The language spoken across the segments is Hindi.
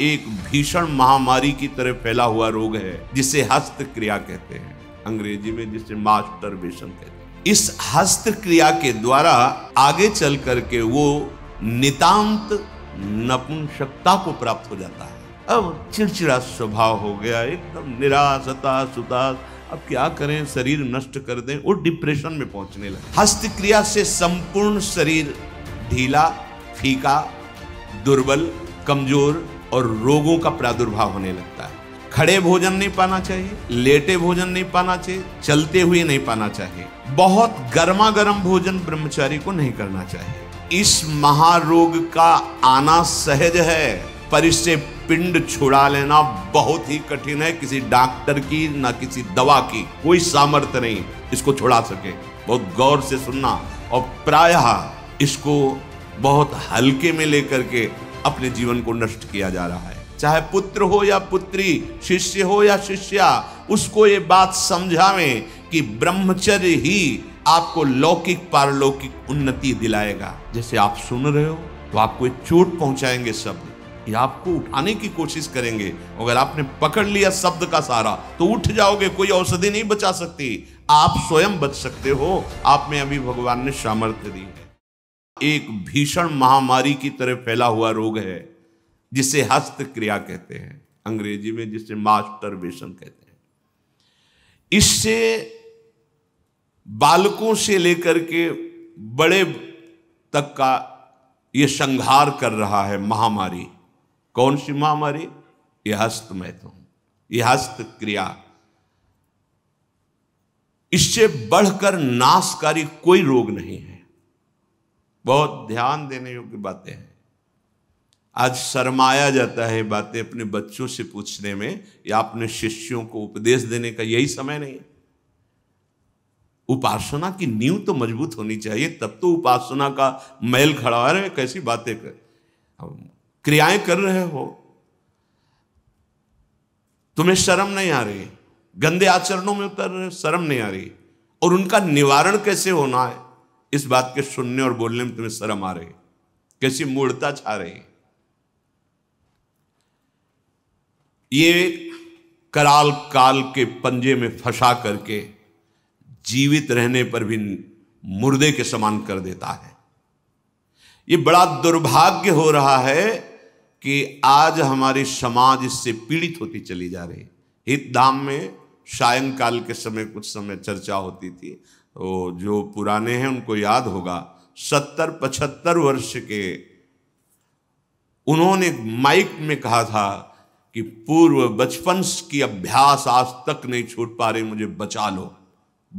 एक भीषण महामारी की तरह फैला हुआ रोग है जिसे हस्त क्रिया कहते हैं अंग्रेजी में जिसे मास्टर बेसन कहते हैं इस हस्त क्रिया के द्वारा आगे चल करके वो नितांत नपुंसकता को प्राप्त हो जाता है अब चिड़चिड़ा स्वभाव हो गया एकदम निराशता हताश अब क्या करें शरीर नष्ट कर दें और डिप्रेशन में पहुंचने लगे हस्त क्रिया से संपूर्ण शरीर ढीला फीका दुर्बल कमजोर और रोगों का प्रादुर्भाव होने लगता है खड़े भोजन नहीं पाना चाहिए लेटे भोजन नहीं पाना चाहिए चलते हुए नहीं पाना चाहिए बहुत गर्मा गर्म भोजन ब्रह्मचारी को नहीं करना चाहिए इस महारोग का आना सहज है पर इससे पिंड छुड़ा लेना बहुत ही कठिन है किसी डॉक्टर की ना किसी दवा की कोई सामर्थ्य नहीं इसको छुड़ा सके बहुत गौर से सुनना और प्रायः इसको बहुत हल्के में लेकर के अपने जीवन को नष्ट किया जा रहा है चाहे पुत्र हो या पुत्री शिष्य हो या शिष्या उसको ये बात समझावे कि ब्रह्मचर्य ही आपको लौकिक पारलौकिक उन्नति दिलाएगा जैसे आप सुन रहे हो तो आपको एक चोट पहुंचाएंगे शब्द ये आपको उठाने की कोशिश करेंगे अगर आपने पकड़ लिया शब्द का सहारा तो उठ जाओगे कोई औषधि नहीं बचा सकती आप स्वयं बच सकते हो आप में अभी भगवान ने सामर्थ्य दी एक भीषण महामारी की तरह फैला हुआ रोग है जिसे हस्त क्रिया कहते हैं अंग्रेजी में जिसे मास्टरबेशन कहते हैं इससे बालकों से लेकर के बड़े तक का ये संहार कर रहा है महामारी कौन सी महामारी ये हस्त मैथुन ये हस्त क्रिया इससे बढ़कर नाशकारी कोई रोग नहीं है बहुत ध्यान देने योग्य बातें हैं आज शर्माया जाता है बातें अपने बच्चों से पूछने में या अपने शिष्यों को उपदेश देने का यही समय नहीं उपासना की नींव तो मजबूत होनी चाहिए तब तो उपासना का मैल खड़ा रहे कैसी बातें कर क्रियाएं कर रहे हो तुम्हें शर्म नहीं आ रही गंदे आचरणों में उतर रहे शर्म नहीं आ रही और उनका निवारण कैसे होना है इस बात के सुनने और बोलने में तुम्हें शर्म आ रही कैसी मूर्ता छा रही है ये कराल काल के पंजे में फंसा करके जीवित रहने पर भी मुर्दे के समान कर देता है ये बड़ा दुर्भाग्य हो रहा है कि आज हमारी समाज इससे पीड़ित होती चली जा रही हित धाम में सायंकाल के समय कुछ समय चर्चा होती थी तो जो पुराने हैं उनको याद होगा सत्तर पचहत्तर वर्ष के उन्होंने माइक में कहा था कि पूर्व बचपन की अभ्यास आज तक नहीं छूट पा रही मुझे बचा लो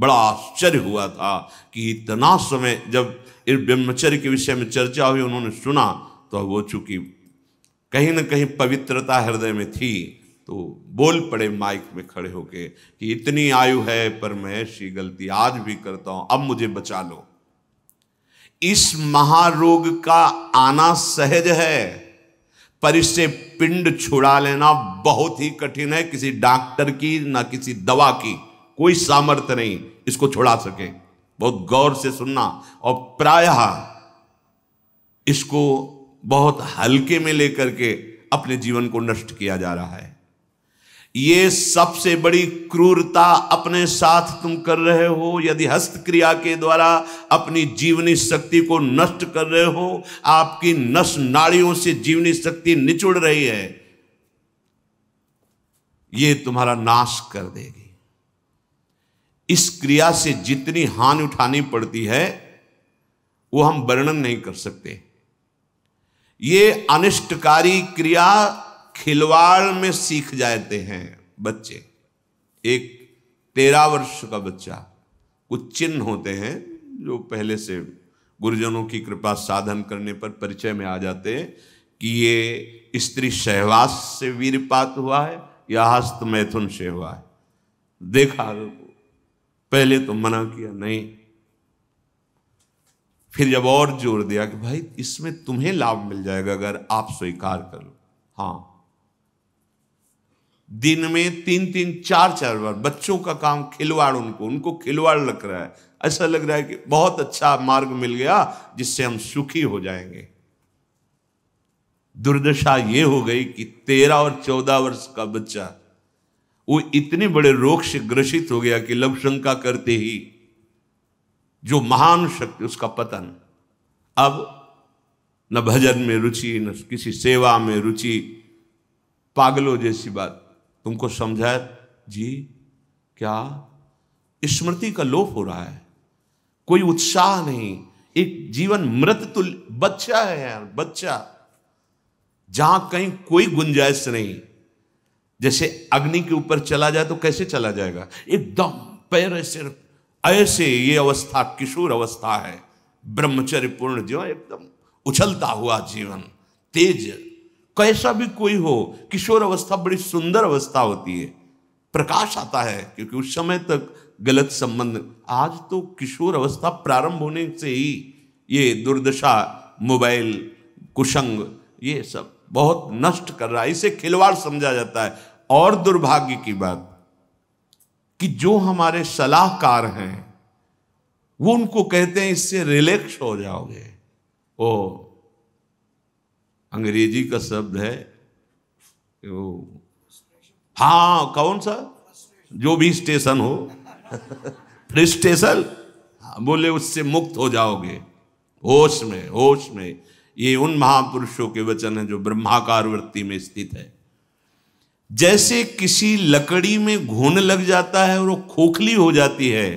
बड़ा आश्चर्य हुआ था कि इतना समय जब इस ब्रह्मचर्य के विषय में चर्चा हुई उन्होंने सुना तो वो चूंकि कहीं ना कहीं पवित्रता हृदय में थी तो बोल पड़े माइक में खड़े होके कि इतनी आयु है पर मैं ऐसी गलती आज भी करता हूं अब मुझे बचा लो इस महारोग का आना सहज है पर इससे पिंड छुड़ा लेना बहुत ही कठिन है किसी डॉक्टर की ना किसी दवा की कोई सामर्थ्य नहीं इसको छुड़ा सके बहुत गौर से सुनना और प्रायः इसको बहुत हल्के में लेकर के अपने जीवन को नष्ट किया जा रहा है ये सबसे बड़ी क्रूरता अपने साथ तुम कर रहे हो यदि हस्तक्रिया के द्वारा अपनी जीवनी शक्ति को नष्ट कर रहे हो आपकी नस नाड़ियों से जीवनी शक्ति निचुड़ रही है ये तुम्हारा नाश कर देगी इस क्रिया से जितनी हानि उठानी पड़ती है वो हम वर्णन नहीं कर सकते ये अनिष्टकारी क्रिया खिलवाड़ में सीख जाते हैं बच्चे एक तेरह वर्ष का बच्चा कुछ चिन्ह होते हैं जो पहले से गुरुजनों की कृपा साधन करने पर परिचय में आ जाते हैं कि ये स्त्री सहवास से वीरपात हुआ है या हस्त मैथुन से हुआ है देखा पहले तो मना किया नहीं फिर जब और जोर दिया कि भाई इसमें तुम्हें लाभ मिल जाएगा अगर आप स्वीकार करो हाँ दिन में तीन तीन चार चार बार बच्चों का काम खिलवाड़ उनको उनको खिलवाड़ लग रहा है ऐसा लग रहा है कि बहुत अच्छा मार्ग मिल गया जिससे हम सुखी हो जाएंगे दुर्दशा यह हो गई कि तेरह और चौदह वर्ष का बच्चा वो इतने बड़े रोग से ग्रसित हो गया कि लव शंका करते ही जो महान शक्ति उसका पतन अब न भजन में रुचि न किसी सेवा में रुचि पागलों जैसी बात तुमको समझाए जी क्या स्मृति का लोप हो रहा है कोई उत्साह नहीं एक जीवन मृत तुल बच्चा है यार बच्चा जहां कहीं कोई गुंजाइश नहीं जैसे अग्नि के ऊपर चला जाए तो कैसे चला जाएगा एकदम पैर ऐसे ऐसे ये अवस्था किशोर अवस्था है ब्रह्मचर्य पूर्ण जीवन एकदम उछलता हुआ जीवन तेज कैसा भी कोई हो किशोर अवस्था बड़ी सुंदर अवस्था होती है प्रकाश आता है क्योंकि उस समय तक गलत संबंध आज तो किशोर अवस्था प्रारंभ होने से ही ये दुर्दशा मोबाइल कुशंग ये सब बहुत नष्ट कर रहा है इसे खिलवाड़ समझा जाता है और दुर्भाग्य की बात कि जो हमारे सलाहकार हैं वो उनको कहते हैं इससे रिलैक्स हो जाओगे ओ अंग्रेजी का शब्द है वो हाँ कौन सा जो भी स्टेशन हो स्टेशन हाँ, बोले उससे मुक्त हो जाओगे होश में होश में ये उन महापुरुषों के वचन है जो ब्रह्माकार वृत्ति में स्थित है जैसे किसी लकड़ी में घुन लग जाता है और वो खोखली हो जाती है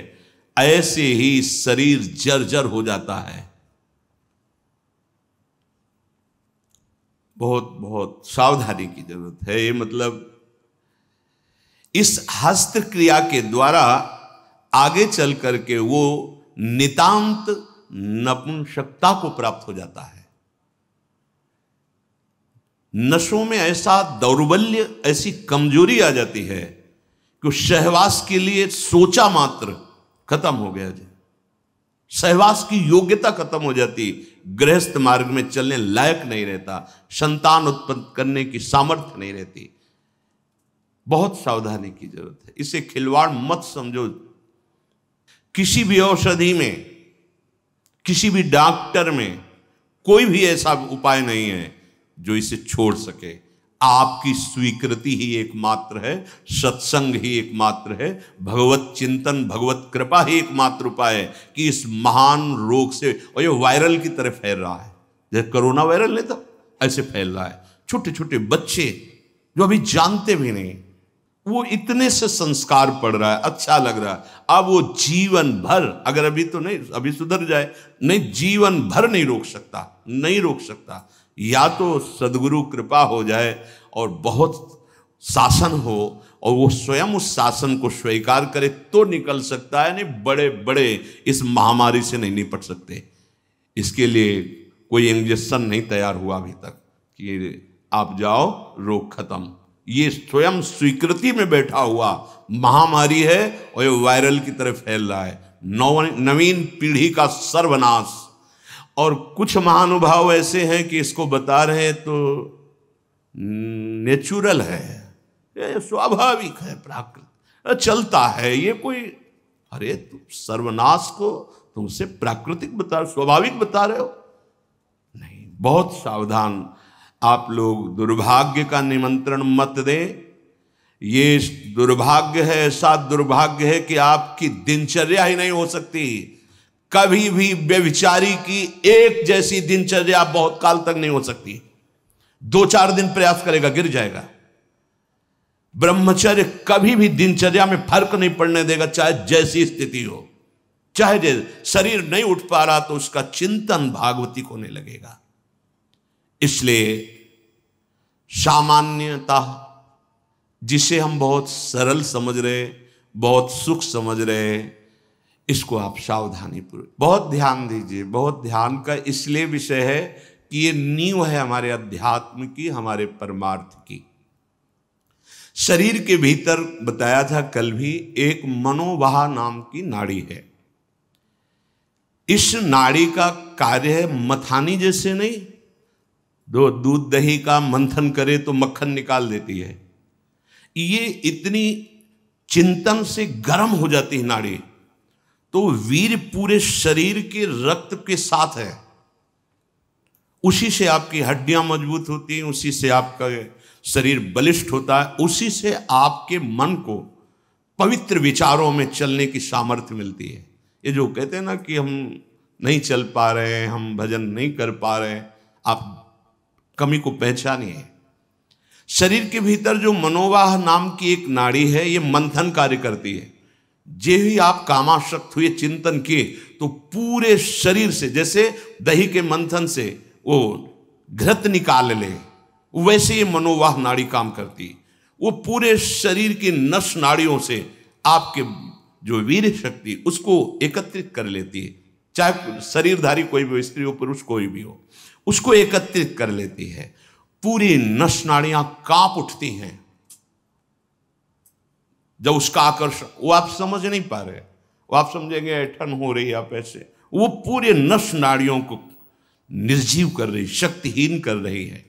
ऐसे ही शरीर जर्जर हो जाता है बहुत बहुत सावधानी की जरूरत है ये मतलब इस हस्त क्रिया के द्वारा आगे चल करके वो नितांत नपुंसकता को प्राप्त हो जाता है नशों में ऐसा दौर्बल्य ऐसी कमजोरी आ जाती है कि सहवास के लिए सोचा मात्र खत्म हो गया जी सहवास की योग्यता खत्म हो जाती गृहस्थ मार्ग में चलने लायक नहीं रहता संतान उत्पन्न करने की सामर्थ्य नहीं रहती बहुत सावधानी की जरूरत है इसे खिलवाड़ मत समझो किसी भी औषधि में किसी भी डॉक्टर में कोई भी ऐसा उपाय नहीं है जो इसे छोड़ सके आपकी स्वीकृति ही एकमात्र है सत्संग ही एकमात्र है भगवत चिंतन भगवत कृपा ही एकमात्र उपाय है कि इस महान रोग से और ये वायरल की तरह फैल रहा है जैसे कोरोना वायरल नहीं था ऐसे फैल रहा है छोटे छोटे बच्चे जो अभी जानते भी नहीं वो इतने से संस्कार पड़ रहा है अच्छा लग रहा है अब वो जीवन भर अगर अभी तो नहीं अभी सुधर जाए नहीं जीवन भर नहीं रोक सकता नहीं रोक सकता या तो सदगुरु कृपा हो जाए और बहुत शासन हो और वो स्वयं उस शासन को स्वीकार करे तो निकल सकता है नहीं बड़े बड़े इस महामारी से नहीं निपट सकते इसके लिए कोई इंजेक्शन नहीं तैयार हुआ अभी तक कि आप जाओ रोग खत्म ये स्वयं स्वीकृति में बैठा हुआ महामारी है और ये वायरल की तरह फैल रहा है नवीन पीढ़ी का सर्वनाश और कुछ महानुभाव ऐसे हैं कि इसको बता रहे हैं तो नेचुरल है स्वाभाविक है प्राकृतिक चलता है ये कोई अरे तुम सर्वनाश को तुमसे प्राकृतिक बता स्वाभाविक बता रहे हो नहीं बहुत सावधान आप लोग दुर्भाग्य का निमंत्रण मत दें ये दुर्भाग्य है ऐसा दुर्भाग्य है कि आपकी दिनचर्या ही नहीं हो सकती कभी भी व्यविचारी की एक जैसी दिनचर्या बहुत काल तक नहीं हो सकती दो चार दिन प्रयास करेगा गिर जाएगा ब्रह्मचर्य कभी भी दिनचर्या में फर्क नहीं पड़ने देगा चाहे जैसी स्थिति हो चाहे शरीर नहीं उठ पा रहा तो उसका चिंतन भागवती होने लगेगा इसलिए सामान्यता जिसे हम बहुत सरल समझ रहे बहुत सुख समझ रहे इसको आप सावधानी पूर्वक बहुत ध्यान दीजिए बहुत ध्यान का इसलिए विषय है कि ये नींव है हमारे अध्यात्म की हमारे परमार्थ की शरीर के भीतर बताया था कल भी एक मनोवाह नाम की नाड़ी है इस नाड़ी का कार्य है मथानी जैसे नहीं दो दूध दही का मंथन करे तो मक्खन निकाल देती है ये इतनी चिंतन से गर्म हो जाती है नाड़ी तो वीर पूरे शरीर के रक्त के साथ है उसी से आपकी हड्डियां मजबूत होती हैं उसी से आपका शरीर बलिष्ठ होता है उसी से आपके मन को पवित्र विचारों में चलने की सामर्थ्य मिलती है ये जो कहते हैं ना कि हम नहीं चल पा रहे हैं हम भजन नहीं कर पा रहे हैं आप कमी को पहचानिए शरीर के भीतर जो मनोवाह नाम की एक नाड़ी है ये मंथन कार्य करती है जे ही आप कामाशक्त हुए चिंतन किए तो पूरे शरीर से जैसे दही के मंथन से वो घृत निकाल ले वैसे ही मनोवाह नाड़ी काम करती वो पूरे शरीर की नस नाड़ियों से आपके जो वीर शक्ति उसको एकत्रित कर लेती है चाहे शरीरधारी कोई भी स्त्री हो पुरुष कोई भी हो उसको एकत्रित कर लेती है पूरी नस नाड़ियां कांप उठती हैं जब उसका आकर्षण वो आप समझ नहीं पा रहे वो आप समझेंगे ऐठन हो रही आप ऐसे वो पूरे नस नाड़ियों को निर्जीव कर रही शक्तिहीन कर रही है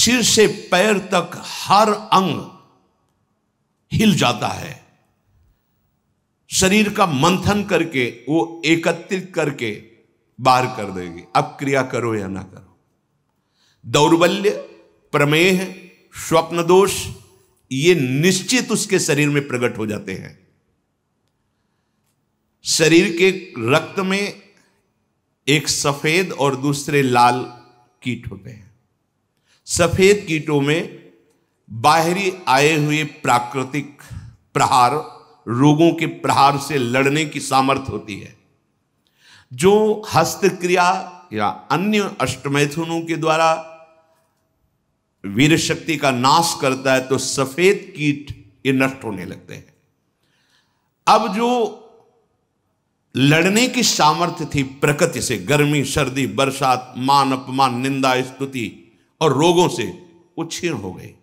सिर से पैर तक हर अंग हिल जाता है शरीर का मंथन करके वो एकत्रित करके बाहर कर देगी अब क्रिया करो या ना करो दौर्बल्य प्रमेह स्वप्न दोष ये निश्चित उसके शरीर में प्रकट हो जाते हैं शरीर के रक्त में एक सफेद और दूसरे लाल कीट होते हैं सफेद कीटों में बाहरी आए हुए प्राकृतिक प्रहार रोगों के प्रहार से लड़ने की सामर्थ्य होती है जो हस्तक्रिया या अन्य अष्टमैथुनों के द्वारा वीर शक्ति का नाश करता है तो सफेद कीट ये नष्ट होने लगते हैं अब जो लड़ने की सामर्थ्य थी प्रकृति से गर्मी सर्दी बरसात मान अपमान निंदा स्तुति और रोगों से वो छीण हो गई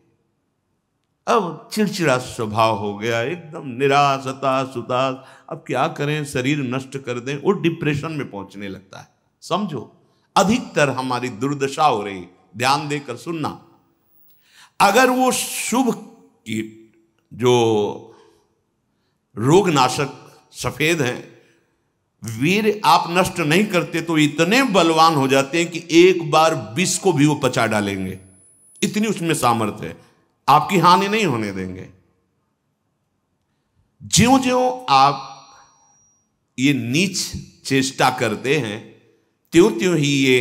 अब चिड़चिड़ा स्वभाव हो गया एकदम निराश हताश अब क्या करें शरीर नष्ट कर दें वो डिप्रेशन में पहुंचने लगता है समझो अधिकतर हमारी दुर्दशा हो रही ध्यान देकर सुनना अगर वो शुभ की जो रोगनाशक सफेद हैं वीर आप नष्ट नहीं करते तो इतने बलवान हो जाते हैं कि एक बार विष को भी वो पचा डालेंगे इतनी उसमें सामर्थ्य है आपकी हानि नहीं होने देंगे ज्यो ज्यो आप ये नीच चेष्टा करते हैं त्यों त्यों ही ये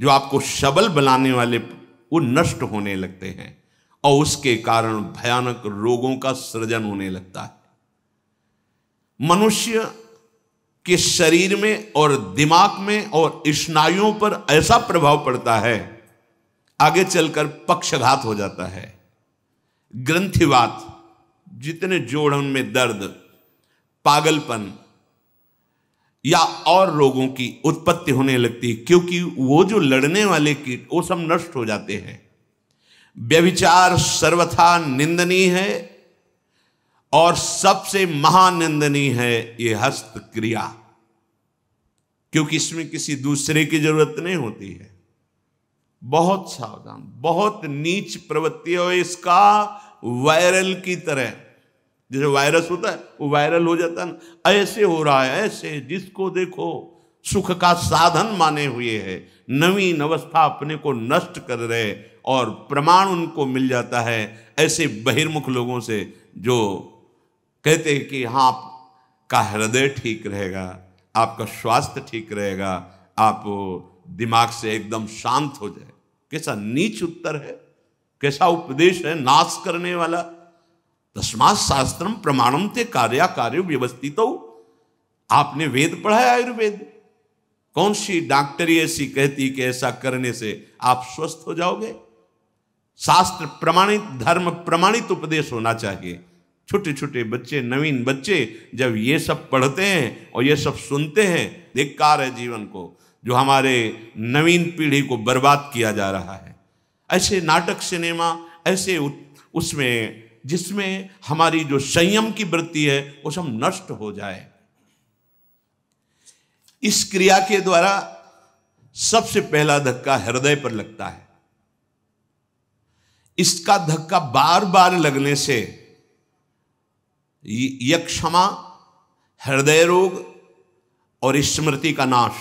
जो आपको शबल बनाने वाले वो नष्ट होने लगते हैं और उसके कारण भयानक रोगों का सृजन होने लगता है मनुष्य के शरीर में और दिमाग में और स्नायुओं पर ऐसा प्रभाव पड़ता है आगे चलकर पक्षघात हो जाता है ग्रंथिवात जितने जोड़ में दर्द पागलपन या और रोगों की उत्पत्ति होने लगती है क्योंकि वो जो लड़ने वाले कीट वो सब नष्ट हो जाते हैं व्यविचार सर्वथा निंदनीय है और सबसे महानिंदनीय है ये हस्त क्रिया क्योंकि इसमें किसी दूसरे की जरूरत नहीं होती है बहुत सावधान बहुत नीच प्रवृत्ति है इसका वायरल की तरह जैसे वायरस होता है वो वायरल हो जाता है ना ऐसे हो रहा है ऐसे जिसको देखो सुख का साधन माने हुए है नवीन अवस्था अपने को नष्ट कर रहे और प्रमाण उनको मिल जाता है ऐसे बहिर्मुख लोगों से जो कहते हैं कि हाँ आपका हृदय ठीक रहेगा आपका स्वास्थ्य ठीक रहेगा आप दिमाग से एकदम शांत हो जाए कैसा नीच उत्तर है कैसा उपदेश है नाश करने वाला तस्मा शास्त्र प्रमाणम थे कार्या कार्य व्यवस्थित हो आपने वेद पढ़ा है आयुर्वेद कौन सी डॉक्टरी ऐसी कहती कि ऐसा करने से आप स्वस्थ हो जाओगे शास्त्र प्रमाणित धर्म प्रमाणित उपदेश होना चाहिए छोटे छोटे बच्चे नवीन बच्चे जब ये सब पढ़ते हैं और ये सब सुनते हैं धिक्कार है जीवन को जो हमारे नवीन पीढ़ी को बर्बाद किया जा रहा है ऐसे नाटक सिनेमा ऐसे उसमें जिसमें हमारी जो संयम की वृत्ति है वो सब नष्ट हो जाए इस क्रिया के द्वारा सबसे पहला धक्का हृदय पर लगता है इसका धक्का बार बार लगने से यक्षमा हृदय रोग और स्मृति का नाश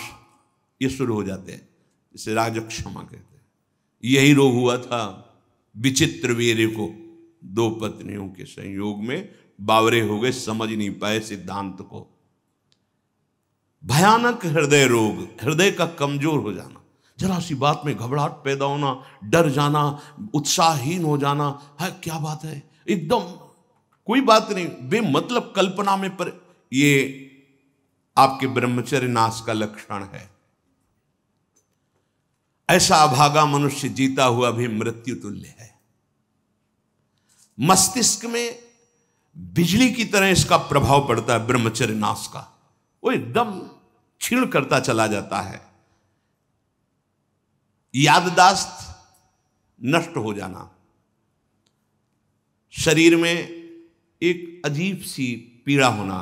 ये शुरू हो जाते हैं इसे राजक्षमा कहते हैं यही रोग हुआ था विचित्र वीर को दो पत्नियों के संयोग में बावरे हो गए समझ नहीं पाए सिद्धांत को भयानक हृदय रोग हृदय का कमजोर हो जाना जरा सी बात में घबराहट पैदा होना डर जाना उत्साहहीन हो जाना है क्या बात है एकदम कोई बात नहीं बेमतलब कल्पना में पर ये आपके ब्रह्मचर्य नाश का लक्षण है ऐसा अभागा मनुष्य जीता हुआ भी मृत्यु तुल्य है मस्तिष्क में बिजली की तरह इसका प्रभाव पड़ता है ब्रह्मचर्य नाश का वो एकदम छीण करता चला जाता है याददाश्त नष्ट हो जाना शरीर में एक अजीब सी पीड़ा होना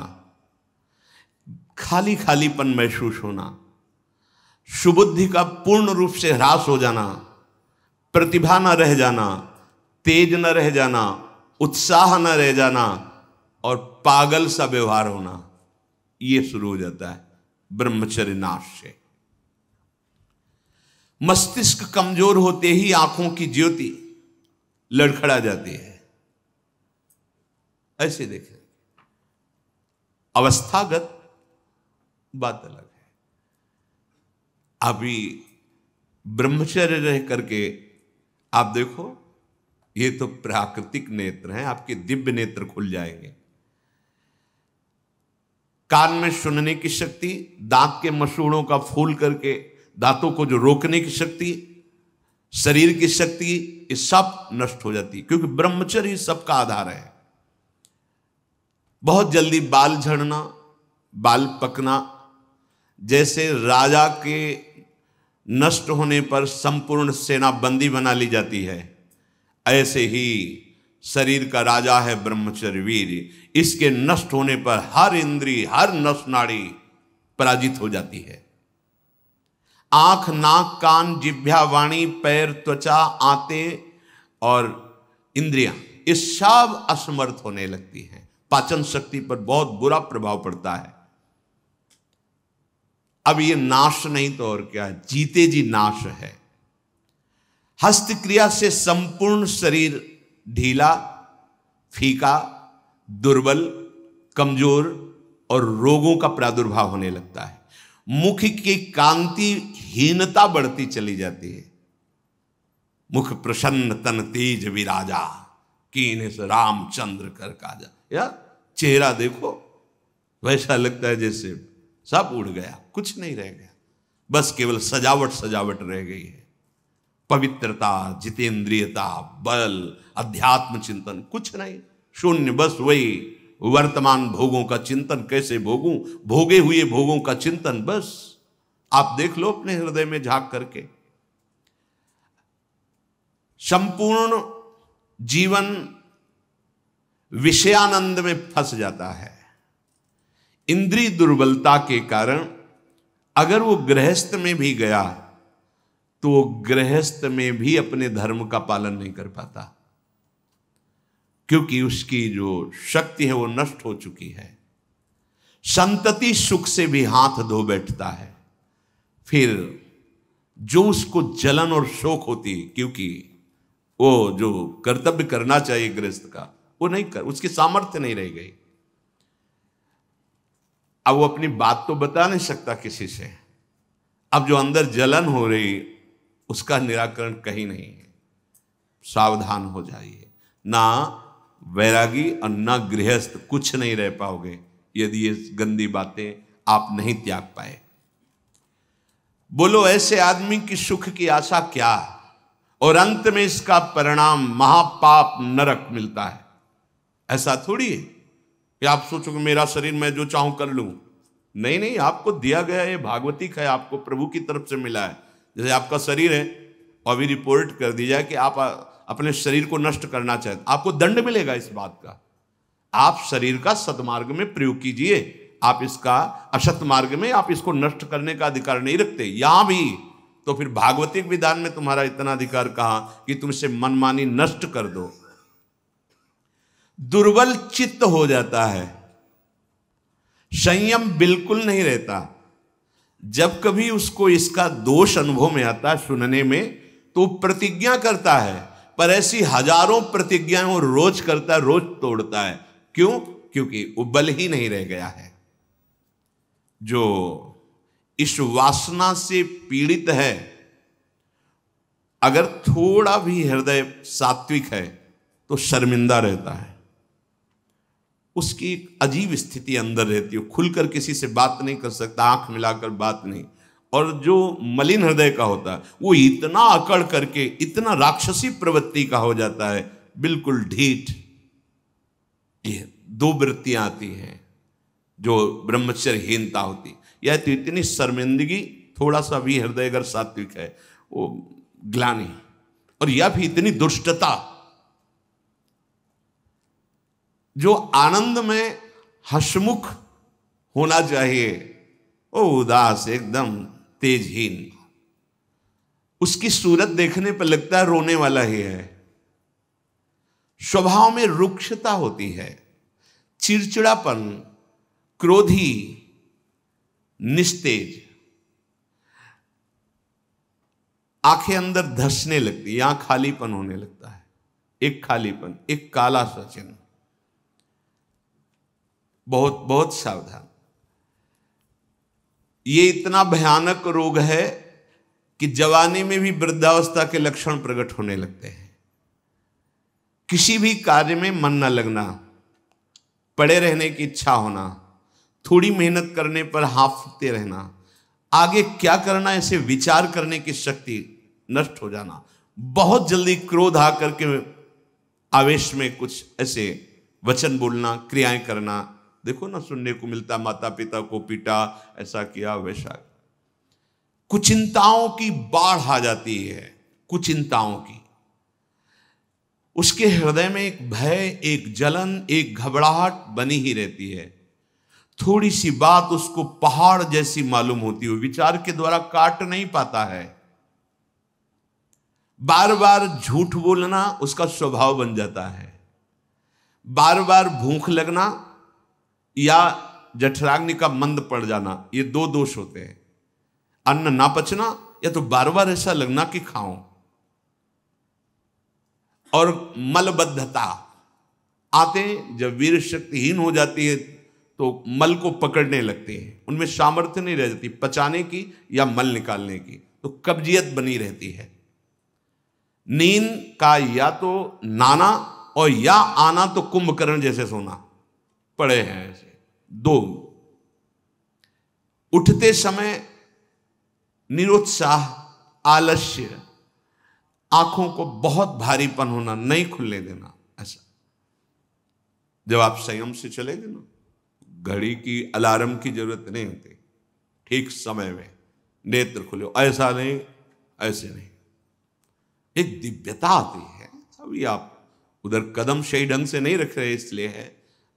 खाली खालीपन महसूस होना सुबुद्धि का पूर्ण रूप से ह्रास हो जाना प्रतिभा न रह जाना तेज न रह जाना उत्साह न रह जाना और पागल सा व्यवहार होना ये शुरू हो जाता है ब्रह्मचर्य नाश से मस्तिष्क कमजोर होते ही आंखों की ज्योति लड़खड़ा जाती है ऐसे देखे अवस्थागत बात अलग है अभी ब्रह्मचर्य रह करके आप देखो ये तो प्राकृतिक नेत्र हैं आपके दिव्य नेत्र खुल जाएंगे कान में सुनने की शक्ति दांत के मसूड़ों का फूल करके दांतों को जो रोकने की शक्ति शरीर की शक्ति ये सब नष्ट हो जाती है क्योंकि ब्रह्मचर्य सबका आधार है बहुत जल्दी बाल झड़ना बाल पकना जैसे राजा के नष्ट होने पर संपूर्ण सेना बंदी बना ली जाती है ऐसे ही शरीर का राजा है ब्रह्मचर्य वीर इसके नष्ट होने पर हर इंद्री हर नस नाड़ी पराजित हो जाती है आंख नाक कान जिभ्या वाणी पैर त्वचा आते और इंद्रियां ये सब असमर्थ होने लगती हैं पाचन शक्ति पर बहुत बुरा प्रभाव पड़ता है अब ये नाश नहीं तो और क्या जीते जी नाश है हस्त क्रिया से संपूर्ण शरीर ढीला फीका दुर्बल कमजोर और रोगों का प्रादुर्भाव होने लगता है मुख की कांति हीनता बढ़ती चली जाती है मुख प्रसन्न तन तेज विराजा कीन से रामचंद्र कर काजा या चेहरा देखो वैसा लगता है जैसे सब उड़ गया कुछ नहीं रह गया बस केवल सजावट सजावट रह गई है पवित्रता जितेंद्रियता बल अध्यात्म चिंतन कुछ नहीं शून्य बस वही वर्तमान भोगों का चिंतन कैसे भोगूं भोगे हुए भोगों का चिंतन बस आप देख लो अपने हृदय में झांक करके संपूर्ण जीवन विषयानंद में फंस जाता है इंद्री दुर्बलता के कारण अगर वो गृहस्थ में भी गया तो वो गृहस्थ में भी अपने धर्म का पालन नहीं कर पाता क्योंकि उसकी जो शक्ति है वो नष्ट हो चुकी है संतति सुख से भी हाथ धो बैठता है फिर जो उसको जलन और शोक होती क्योंकि वो जो कर्तव्य करना चाहिए गृहस्थ का वो नहीं कर उसकी सामर्थ्य नहीं रह गई अब वो अपनी बात तो बता नहीं सकता किसी से अब जो अंदर जलन हो रही उसका निराकरण कहीं नहीं है सावधान हो जाइए ना वैरागी और ना गृहस्थ कुछ नहीं रह पाओगे यदि ये गंदी बातें आप नहीं त्याग पाए बोलो ऐसे आदमी की सुख की आशा क्या है और अंत में इसका परिणाम महापाप नरक मिलता है ऐसा थोड़ी है कि आप सोचो कि मेरा शरीर मैं जो चाहूं कर लूं नहीं नहीं आपको दिया गया ये भागवतिक है आपको प्रभु की तरफ से मिला है जैसे आपका शरीर है और भी रिपोर्ट कर दी जाए कि आप अपने शरीर को नष्ट करना चाहते आपको दंड मिलेगा इस बात का आप शरीर का सदमार्ग में प्रयोग कीजिए आप इसका असत मार्ग में आप इसको नष्ट करने का अधिकार नहीं रखते यहां भी तो फिर भागवतिक विधान में तुम्हारा इतना अधिकार कहा कि तुम इसे मनमानी नष्ट कर दो दुर्बल चित्त हो जाता है संयम बिल्कुल नहीं रहता जब कभी उसको इसका दोष अनुभव में आता सुनने में तो प्रतिज्ञा करता है पर ऐसी हजारों प्रतिज्ञाएं वो रोज करता है रोज तोड़ता है क्यों क्योंकि वो बल ही नहीं रह गया है जो इस वासना से पीड़ित है अगर थोड़ा भी हृदय सात्विक है तो शर्मिंदा रहता है उसकी एक अजीब स्थिति अंदर रहती है खुलकर किसी से बात नहीं कर सकता आंख मिलाकर बात नहीं और जो मलिन हृदय का होता है वो इतना अकड़ करके इतना राक्षसी प्रवृत्ति का हो जाता है बिल्कुल ढीठ ये दो वृत्तियां आती हैं जो ब्रह्मचर्यहीनता होती यह तो इतनी शर्मिंदगी थोड़ा सा भी हृदय अगर सात्विक है वो ग्लानी और यह भी इतनी दुष्टता जो आनंद में हसमुख होना चाहिए वो उदास एकदम तेजहीन उसकी सूरत देखने पर लगता है रोने वाला ही है स्वभाव में रुक्षता होती है चिड़चिड़ापन क्रोधी निस्तेज आंखें अंदर धसने लगती यहां खालीपन होने लगता है एक खालीपन एक काला सचिन बहुत बहुत सावधान ये इतना भयानक रोग है कि जवानी में भी वृद्धावस्था के लक्षण प्रकट होने लगते हैं किसी भी कार्य में मन न लगना पड़े रहने की इच्छा होना थोड़ी मेहनत करने पर हाफते रहना आगे क्या करना ऐसे विचार करने की शक्ति नष्ट हो जाना बहुत जल्दी क्रोध आ करके आवेश में कुछ ऐसे वचन बोलना क्रियाएं करना देखो ना सुनने को मिलता माता पिता को पीटा ऐसा किया वैसा कुचिंताओं की बाढ़ आ जाती है कुचिंताओं की उसके हृदय में एक भय एक जलन एक घबराहट बनी ही रहती है थोड़ी सी बात उसको पहाड़ जैसी मालूम होती हो विचार के द्वारा काट नहीं पाता है बार बार झूठ बोलना उसका स्वभाव बन जाता है बार बार भूख लगना या जठराग्नि का मंद पड़ जाना ये दो दोष होते हैं अन्न ना पचना या तो बार बार ऐसा लगना कि खाओ और मलबद्धता आते जब वीर शक्तिहीन हो जाती है तो मल को पकड़ने लगते हैं उनमें सामर्थ्य नहीं रह जाती पचाने की या मल निकालने की तो कब्जियत बनी रहती है नींद का या तो नाना और या आना तो कुंभकर्ण जैसे सोना पड़े हैं ऐसे दो उठते समय निरुत्साह आलस्य आंखों को बहुत भारीपन होना नहीं खुलने देना ऐसा जब आप संयम से चलेंगे ना घड़ी की अलार्म की जरूरत नहीं होती ठीक समय में नेत्र खुले ऐसा नहीं ऐसे नहीं एक दिव्यता आती है अभी आप उधर कदम सही ढंग से नहीं रख रहे इसलिए है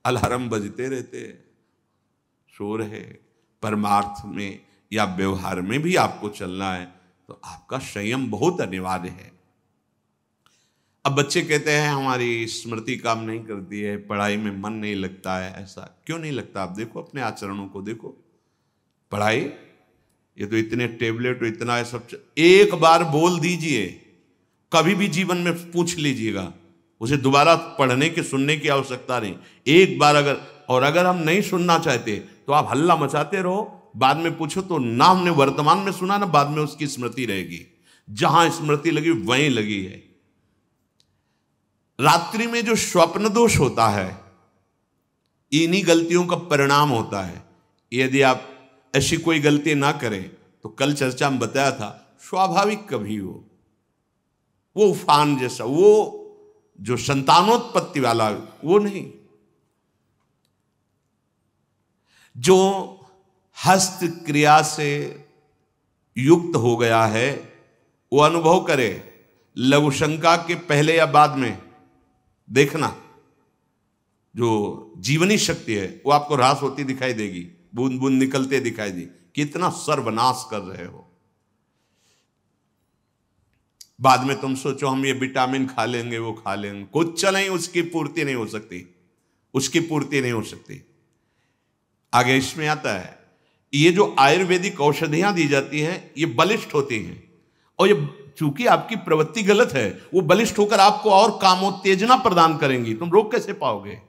अलार्म बजते रहते शोर है परमार्थ में या व्यवहार में भी आपको चलना है तो आपका संयम बहुत अनिवार्य है अब बच्चे कहते हैं हमारी स्मृति काम नहीं करती है पढ़ाई में मन नहीं लगता है ऐसा क्यों नहीं लगता आप देखो अपने आचरणों को देखो पढ़ाई ये तो इतने टेबलेट इतना है सब एक बार बोल दीजिए कभी भी जीवन में पूछ लीजिएगा उसे दोबारा पढ़ने की सुनने की आवश्यकता नहीं एक बार अगर और अगर हम नहीं सुनना चाहते तो आप हल्ला मचाते रहो बाद में पूछो तो ना हमने वर्तमान में सुना ना बाद में उसकी स्मृति रहेगी जहां स्मृति लगी वहीं लगी है रात्रि में जो स्वप्न दोष होता है इन्हीं गलतियों का परिणाम होता है यदि आप ऐसी कोई गलती ना करें तो कल चर्चा में बताया था स्वाभाविक कभी हो वो उफान जैसा वो जो संतानोत्पत्ति वाला वो नहीं जो हस्त क्रिया से युक्त हो गया है वो अनुभव करे लघुशंका के पहले या बाद में देखना जो जीवनी शक्ति है वो आपको ह्रास होती दिखाई देगी बूंद बूंद निकलते दिखाई दी कितना सर्वनाश कर रहे हो बाद में तुम सोचो हम ये विटामिन खा लेंगे वो खा लेंगे कुछ चले उसकी पूर्ति नहीं हो सकती उसकी पूर्ति नहीं हो सकती आगे इसमें आता है ये जो आयुर्वेदिक औषधियां दी जाती हैं ये बलिष्ठ होती हैं और ये चूंकि आपकी प्रवृत्ति गलत है वो बलिष्ठ होकर आपको और कामोत्तेजना प्रदान करेंगी तुम रोक कैसे पाओगे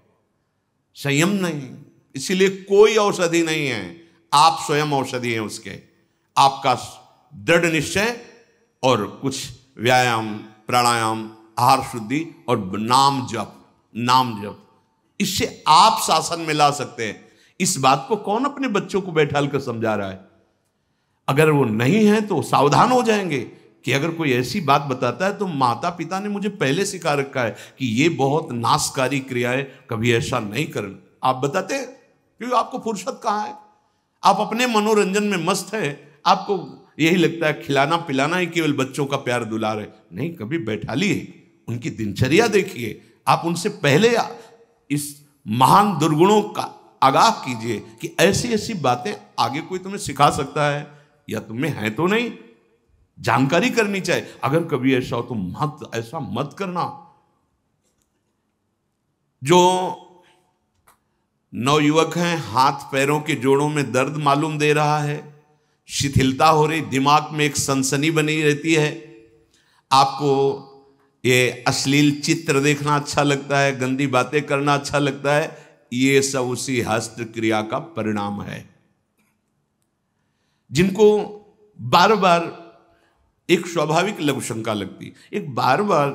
संयम नहीं इसीलिए कोई औषधि नहीं है आप स्वयं औषधि हैं उसके आपका दृढ़ निश्चय और कुछ व्यायाम प्राणायाम आहार शुद्धि और नाम जप नाम जप इससे आप शासन में ला सकते हैं इस बात को कौन अपने बच्चों को बैठाल कर समझा रहा है अगर वो नहीं है तो सावधान हो जाएंगे कि अगर कोई ऐसी बात बताता है तो माता पिता ने मुझे पहले सिखा रखा है कि ये बहुत नाशकारी क्रिया है कभी ऐसा नहीं करना आप बताते क्योंकि आपको फुर्सत कहाँ है आप अपने मनोरंजन में मस्त है आपको यही लगता है खिलाना पिलाना ही केवल बच्चों का प्यार दुलार है नहीं कभी बैठा लिए उनकी दिनचर्या देखिए आप उनसे पहले इस महान दुर्गुणों का आगाह कीजिए कि ऐसी ऐसी बातें आगे कोई तुम्हें सिखा सकता है या तुम्हें है तो नहीं जानकारी करनी चाहिए अगर कभी ऐसा हो तो मत ऐसा मत करना जो नवयुवक हैं हाथ पैरों के जोड़ों में दर्द मालूम दे रहा है शिथिलता हो रही दिमाग में एक सनसनी बनी रहती है आपको ये अश्लील चित्र देखना अच्छा लगता है गंदी बातें करना अच्छा लगता है ये सब उसी हस्त क्रिया का परिणाम है जिनको बार बार एक स्वाभाविक लघुशंका लगती एक बार बार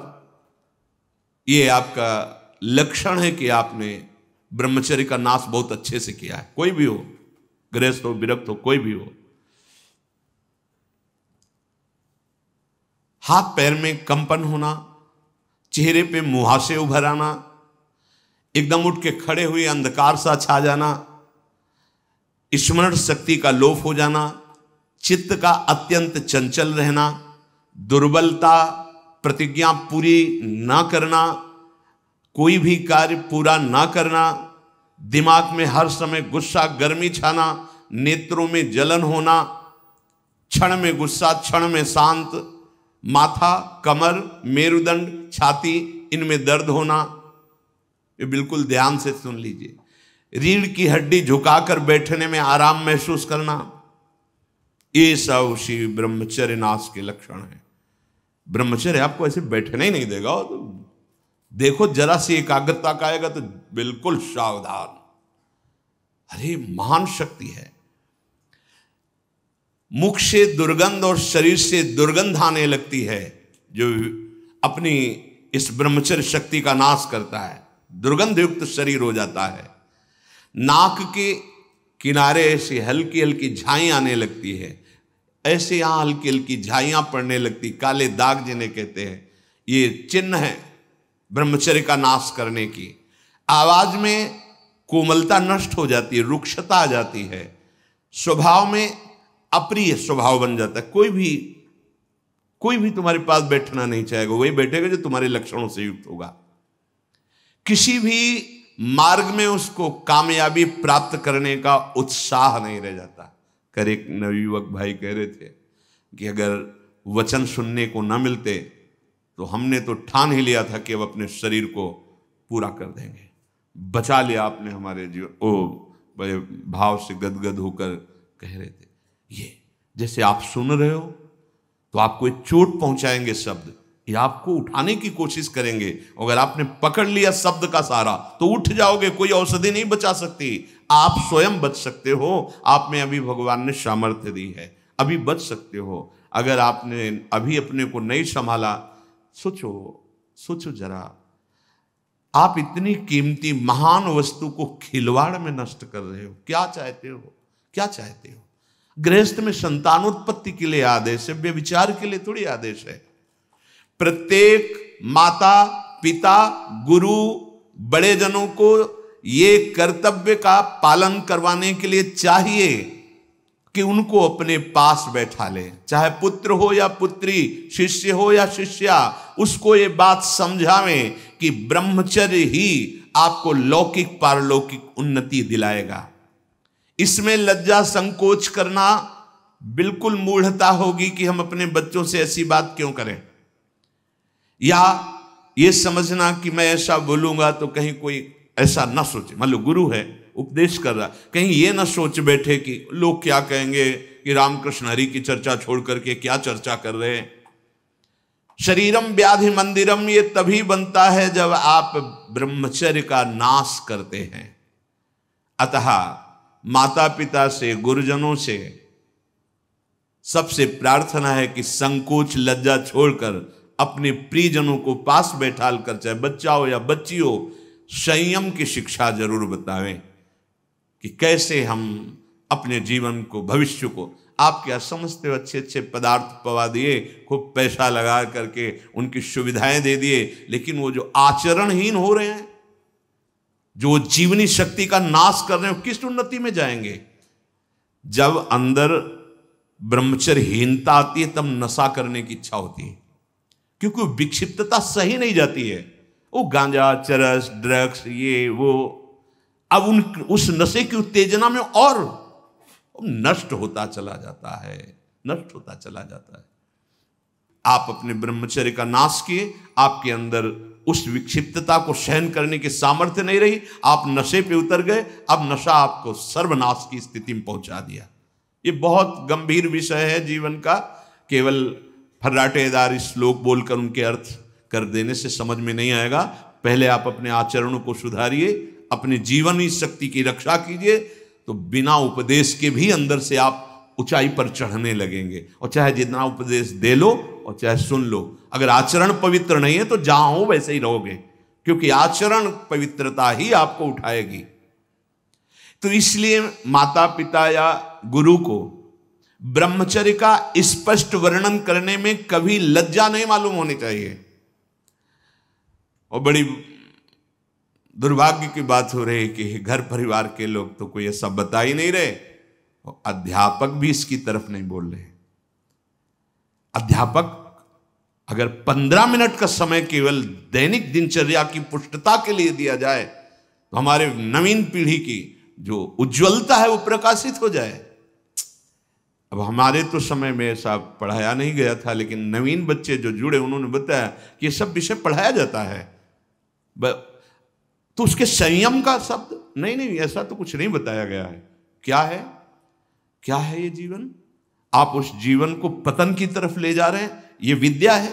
ये आपका लक्षण है कि आपने ब्रह्मचर्य का नाश बहुत अच्छे से किया है कोई भी हो गृहस्थ हो विरक्त हो कोई भी हो हाथ पैर में कंपन होना चेहरे पे मुहासे उभर आना एकदम उठ के खड़े हुए अंधकार सा छा जाना स्मरण शक्ति का लोप हो जाना चित्त का अत्यंत चंचल रहना दुर्बलता प्रतिज्ञा पूरी ना करना कोई भी कार्य पूरा ना करना दिमाग में हर समय गुस्सा गर्मी छाना नेत्रों में जलन होना क्षण में गुस्सा क्षण में शांत माथा कमर मेरुदंड छाती इनमें दर्द होना ये बिल्कुल ध्यान से सुन लीजिए रीढ़ की हड्डी झुकाकर बैठने में आराम महसूस करना ये सब श्री ब्रह्मचर्य नाश के लक्षण हैं ब्रह्मचर्य आपको ऐसे बैठने ही नहीं देगा तो देखो जरा सी एकाग्रता का आएगा तो बिल्कुल सावधान अरे महान शक्ति है मुख से दुर्गंध और शरीर से दुर्गंध आने लगती है जो अपनी इस ब्रह्मचर्य शक्ति का नाश करता है दुर्गंध युक्त शरीर हो जाता है नाक के किनारे से हल्की हल्की झाई आने लगती है ऐसे यहां हल्की हल्की झाइया पड़ने लगती काले दाग जिन्हें कहते हैं ये चिन्ह है ब्रह्मचर्य का नाश करने की आवाज में कोमलता नष्ट हो जाती है रुक्षता आ जाती है स्वभाव में अप्रिय स्वभाव बन जाता है कोई भी कोई भी तुम्हारे पास बैठना नहीं चाहेगा वही बैठेगा जो तुम्हारे लक्षणों से युक्त होगा किसी भी मार्ग में उसको कामयाबी प्राप्त करने का उत्साह नहीं रह जाता कर एक नवयुवक भाई कह रहे थे कि अगर वचन सुनने को ना मिलते तो हमने तो ठान ही लिया था कि अब अपने शरीर को पूरा कर देंगे बचा लिया आपने हमारे जीवन ओ बड़े भाव से गदगद होकर कह रहे थे ये जैसे आप सुन रहे हो तो आपको एक चोट पहुंचाएंगे शब्द ये आपको उठाने की कोशिश करेंगे अगर आपने पकड़ लिया शब्द का सहारा तो उठ जाओगे कोई औषधि नहीं बचा सकती आप स्वयं बच सकते हो आप में अभी भगवान ने सामर्थ्य दी है अभी बच सकते हो अगर आपने अभी अपने को नहीं संभाला सोचो सोचो जरा आप इतनी कीमती महान वस्तु को खिलवाड़ में नष्ट कर रहे हो क्या चाहते हो क्या चाहते हो गृहस्थ में संतानोत्पत्ति के लिए आदेश है व्यविचार के लिए थोड़ी आदेश है प्रत्येक माता पिता गुरु बड़े जनों को ये कर्तव्य का पालन करवाने के लिए चाहिए कि उनको अपने पास बैठा ले चाहे पुत्र हो या पुत्री शिष्य हो या शिष्या उसको ये बात समझावें कि ब्रह्मचर्य ही आपको लौकिक पारलौकिक उन्नति दिलाएगा इसमें लज्जा संकोच करना बिल्कुल मूढ़ता होगी कि हम अपने बच्चों से ऐसी बात क्यों करें या ये समझना कि मैं ऐसा बोलूंगा तो कहीं कोई ऐसा ना सोचे मान लो गुरु है उपदेश कर रहा कहीं ये ना सोच बैठे कि लोग क्या कहेंगे कि रामकृष्ण हरि की चर्चा छोड़ करके क्या चर्चा कर रहे हैं शरीरम व्याधि मंदिरम ये तभी बनता है जब आप ब्रह्मचर्य का नाश करते हैं अतः माता पिता से गुरुजनों से सबसे प्रार्थना है कि संकोच लज्जा छोड़कर अपने प्रियजनों को पास बैठाल कर चाहे बच्चा हो या बच्ची हो संयम की शिक्षा जरूर बतावें कि कैसे हम अपने जीवन को भविष्य को आप क्या समझते हो अच्छे अच्छे पदार्थ पवा दिए खूब पैसा लगा करके उनकी सुविधाएं दे दिए लेकिन वो जो आचरणहीन हो रहे हैं जो जीवनी शक्ति का नाश कर रहे हैं किस उन्नति में जाएंगे जब अंदर ब्रह्मचर्यहीनता आती है तब नशा करने की इच्छा होती है क्योंकि विक्षिप्तता सही नहीं जाती है वो गांजा चरस ड्रग्स ये वो अब उन उस नशे की उत्तेजना में और नष्ट होता चला जाता है नष्ट होता चला जाता है आप अपने ब्रह्मचर्य का नाश किए आपके अंदर उस विक्षिप्तता को सहन करने की सामर्थ्य नहीं रही आप नशे पे उतर गए अब नशा आपको सर्वनाश की स्थिति में पहुंचा दिया ये बहुत गंभीर विषय है जीवन का केवल फर्राटेदार श्लोक बोलकर उनके अर्थ कर देने से समझ में नहीं आएगा पहले आप अपने आचरणों को सुधारिए अपने जीवन ही शक्ति की रक्षा कीजिए तो बिना उपदेश के भी अंदर से आप ऊंचाई पर चढ़ने लगेंगे और चाहे जितना उपदेश दे लो और चाहे सुन लो अगर आचरण पवित्र नहीं है तो जहां हो वैसे ही रहोगे क्योंकि आचरण पवित्रता ही आपको उठाएगी तो इसलिए माता पिता या गुरु को ब्रह्मचर्य का स्पष्ट वर्णन करने में कभी लज्जा नहीं मालूम होनी चाहिए और बड़ी दुर्भाग्य की बात हो रही है कि घर परिवार के लोग तो कोई ऐसा बता ही नहीं रहे और अध्यापक भी इसकी तरफ नहीं बोल रहे अध्यापक अगर पंद्रह मिनट का समय केवल दैनिक दिनचर्या की पुष्टता के लिए दिया जाए तो हमारे नवीन पीढ़ी की जो उज्ज्वलता है वो प्रकाशित हो जाए अब हमारे तो समय में ऐसा पढ़ाया नहीं गया था लेकिन नवीन बच्चे जो जुड़े उन्होंने बताया कि ये सब विषय पढ़ाया जाता है तो उसके संयम का शब्द नहीं नहीं ऐसा तो कुछ नहीं बताया गया है क्या है क्या है ये जीवन आप उस जीवन को पतन की तरफ ले जा रहे हैं ये विद्या है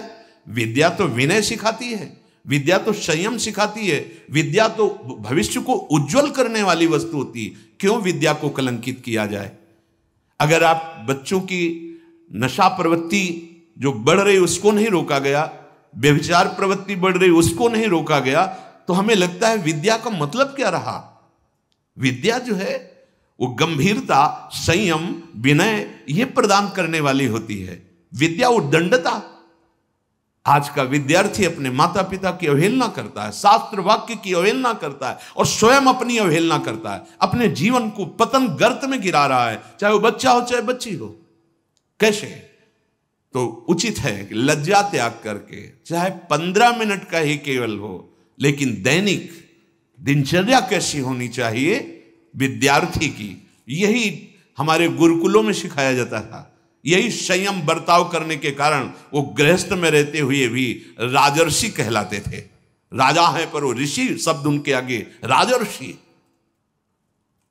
विद्या तो विनय सिखाती है विद्या तो संयम सिखाती है विद्या तो भविष्य को उज्जवल करने वाली वस्तु होती है क्यों विद्या को कलंकित किया जाए अगर आप बच्चों की नशा प्रवृत्ति जो बढ़ रही उसको नहीं रोका गया व्यभिचार प्रवृत्ति बढ़ रही उसको नहीं रोका गया तो हमें लगता है विद्या का मतलब क्या रहा विद्या जो है वो गंभीरता संयम विनय ये प्रदान करने वाली होती है विद्या वो दंडता आज का विद्यार्थी अपने माता पिता की अवहेलना करता है शास्त्र वाक्य की अवहेलना करता है और स्वयं अपनी अवहेलना करता है अपने जीवन को पतन गर्त में गिरा रहा है चाहे वो बच्चा हो चाहे बच्ची हो कैसे तो उचित है कि लज्जा त्याग करके चाहे पंद्रह मिनट का ही केवल हो लेकिन दैनिक दिनचर्या कैसी होनी चाहिए विद्यार्थी की यही हमारे गुरुकुलों में सिखाया जाता था यही संयम बर्ताव करने के कारण वो गृहस्थ में रहते हुए भी राजर्षि कहलाते थे राजा हैं पर वो ऋषि शब्द उनके आगे राजर्षि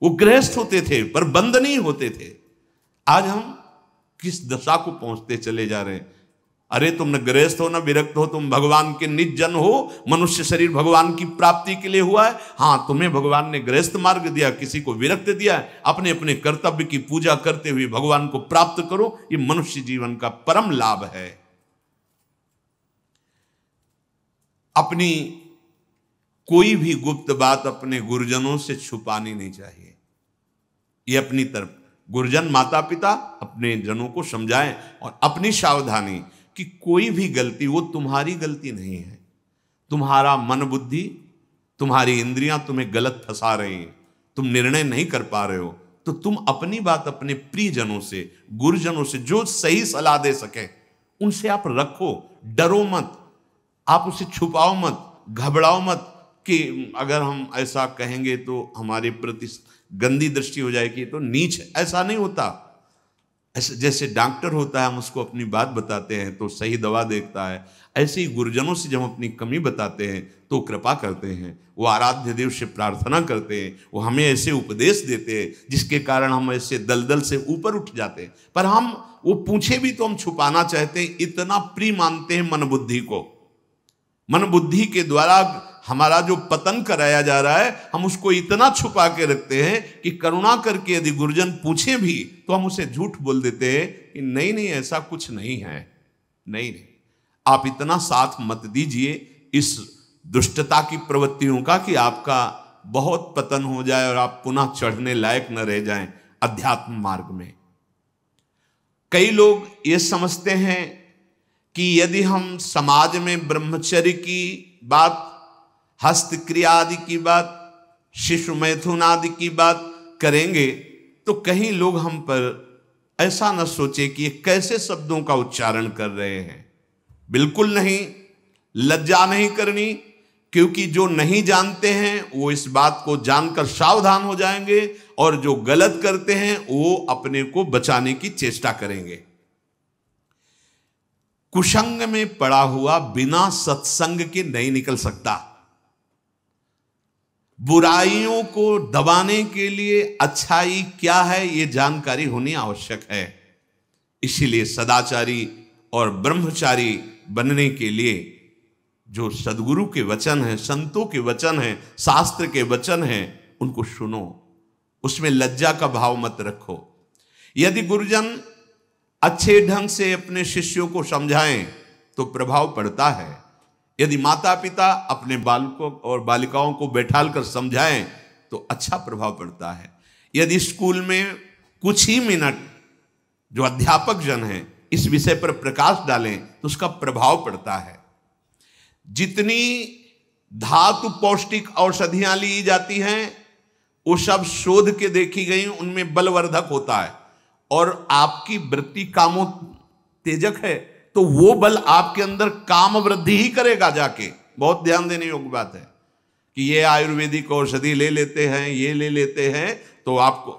वो गृहस्थ होते थे पर बंद नहीं होते थे आज हम किस दशा को पहुंचते चले जा रहे हैं अरे तुम न गृहस्थ हो न विरक्त हो तुम भगवान के निज जन हो मनुष्य शरीर भगवान की प्राप्ति के लिए हुआ है हाँ तुम्हें भगवान ने गृहस्थ मार्ग दिया किसी को विरक्त दिया है अपने अपने कर्तव्य की पूजा करते हुए भगवान को प्राप्त करो ये मनुष्य जीवन का परम लाभ है अपनी कोई भी गुप्त बात अपने गुरुजनों से छुपानी नहीं चाहिए ये अपनी तरफ गुरुजन माता पिता अपने जनों को समझाएं और अपनी सावधानी कि कोई भी गलती वो तुम्हारी गलती नहीं है तुम्हारा मन बुद्धि तुम्हारी इंद्रियां तुम्हें गलत फंसा रही हैं तुम निर्णय नहीं कर पा रहे हो तो तुम अपनी बात अपने प्रियजनों से गुरुजनों से जो सही सलाह दे सकें उनसे आप रखो डरो मत आप उसे छुपाओ मत घबराओ मत कि अगर हम ऐसा कहेंगे तो हमारे प्रति गंदी दृष्टि हो जाए कि तो नीच ऐसा नहीं होता ऐसे जैसे डॉक्टर होता है हम उसको अपनी बात बताते हैं तो सही दवा देखता है ऐसे ही गुरुजनों से जब हम अपनी कमी बताते हैं तो कृपा करते हैं वो आराध्य देव से प्रार्थना करते हैं वो हमें ऐसे उपदेश देते हैं जिसके कारण हम ऐसे दलदल से ऊपर उठ जाते हैं पर हम वो पूछे भी तो हम छुपाना चाहते हैं इतना प्री मानते हैं मन बुद्धि को मन बुद्धि के द्वारा हमारा जो पतन कराया जा रहा है हम उसको इतना छुपा के रखते हैं कि करुणा करके यदि गुरुजन पूछे भी तो हम उसे झूठ बोल देते हैं कि नहीं नहीं ऐसा कुछ नहीं है नहीं नहीं आप इतना साथ मत दीजिए इस दुष्टता की प्रवृत्तियों का कि आपका बहुत पतन हो जाए और आप पुनः चढ़ने लायक न रह जाएं अध्यात्म मार्ग में कई लोग ये समझते हैं कि यदि हम समाज में ब्रह्मचर्य की बात हस्त क्रिया आदि की बात शिशु मैथुन आदि की बात करेंगे तो कहीं लोग हम पर ऐसा न सोचे कि ये कैसे शब्दों का उच्चारण कर रहे हैं बिल्कुल नहीं लज्जा नहीं करनी क्योंकि जो नहीं जानते हैं वो इस बात को जानकर सावधान हो जाएंगे और जो गलत करते हैं वो अपने को बचाने की चेष्टा करेंगे कुशंग में पड़ा हुआ बिना सत्संग के नहीं निकल सकता बुराइयों को दबाने के लिए अच्छाई क्या है ये जानकारी होनी आवश्यक है इसीलिए सदाचारी और ब्रह्मचारी बनने के लिए जो सदगुरु के वचन हैं संतों के वचन हैं शास्त्र के वचन हैं उनको सुनो उसमें लज्जा का भाव मत रखो यदि गुरुजन अच्छे ढंग से अपने शिष्यों को समझाएं तो प्रभाव पड़ता है यदि माता पिता अपने बालकों और बालिकाओं को बैठाल कर समझाएं तो अच्छा प्रभाव पड़ता है यदि स्कूल में कुछ ही मिनट जो अध्यापक जन हैं इस विषय पर प्रकाश डालें तो उसका प्रभाव पड़ता है जितनी धातु पौष्टिक औषधियां ली जाती हैं वो सब शोध के देखी गई उनमें बलवर्धक होता है और आपकी वृत्ति तेजक है तो वो बल आपके अंदर काम वृद्धि ही करेगा जाके बहुत ध्यान देने योग्य बात है कि ये आयुर्वेदिक औषधि ले लेते हैं ये ले लेते हैं तो आपको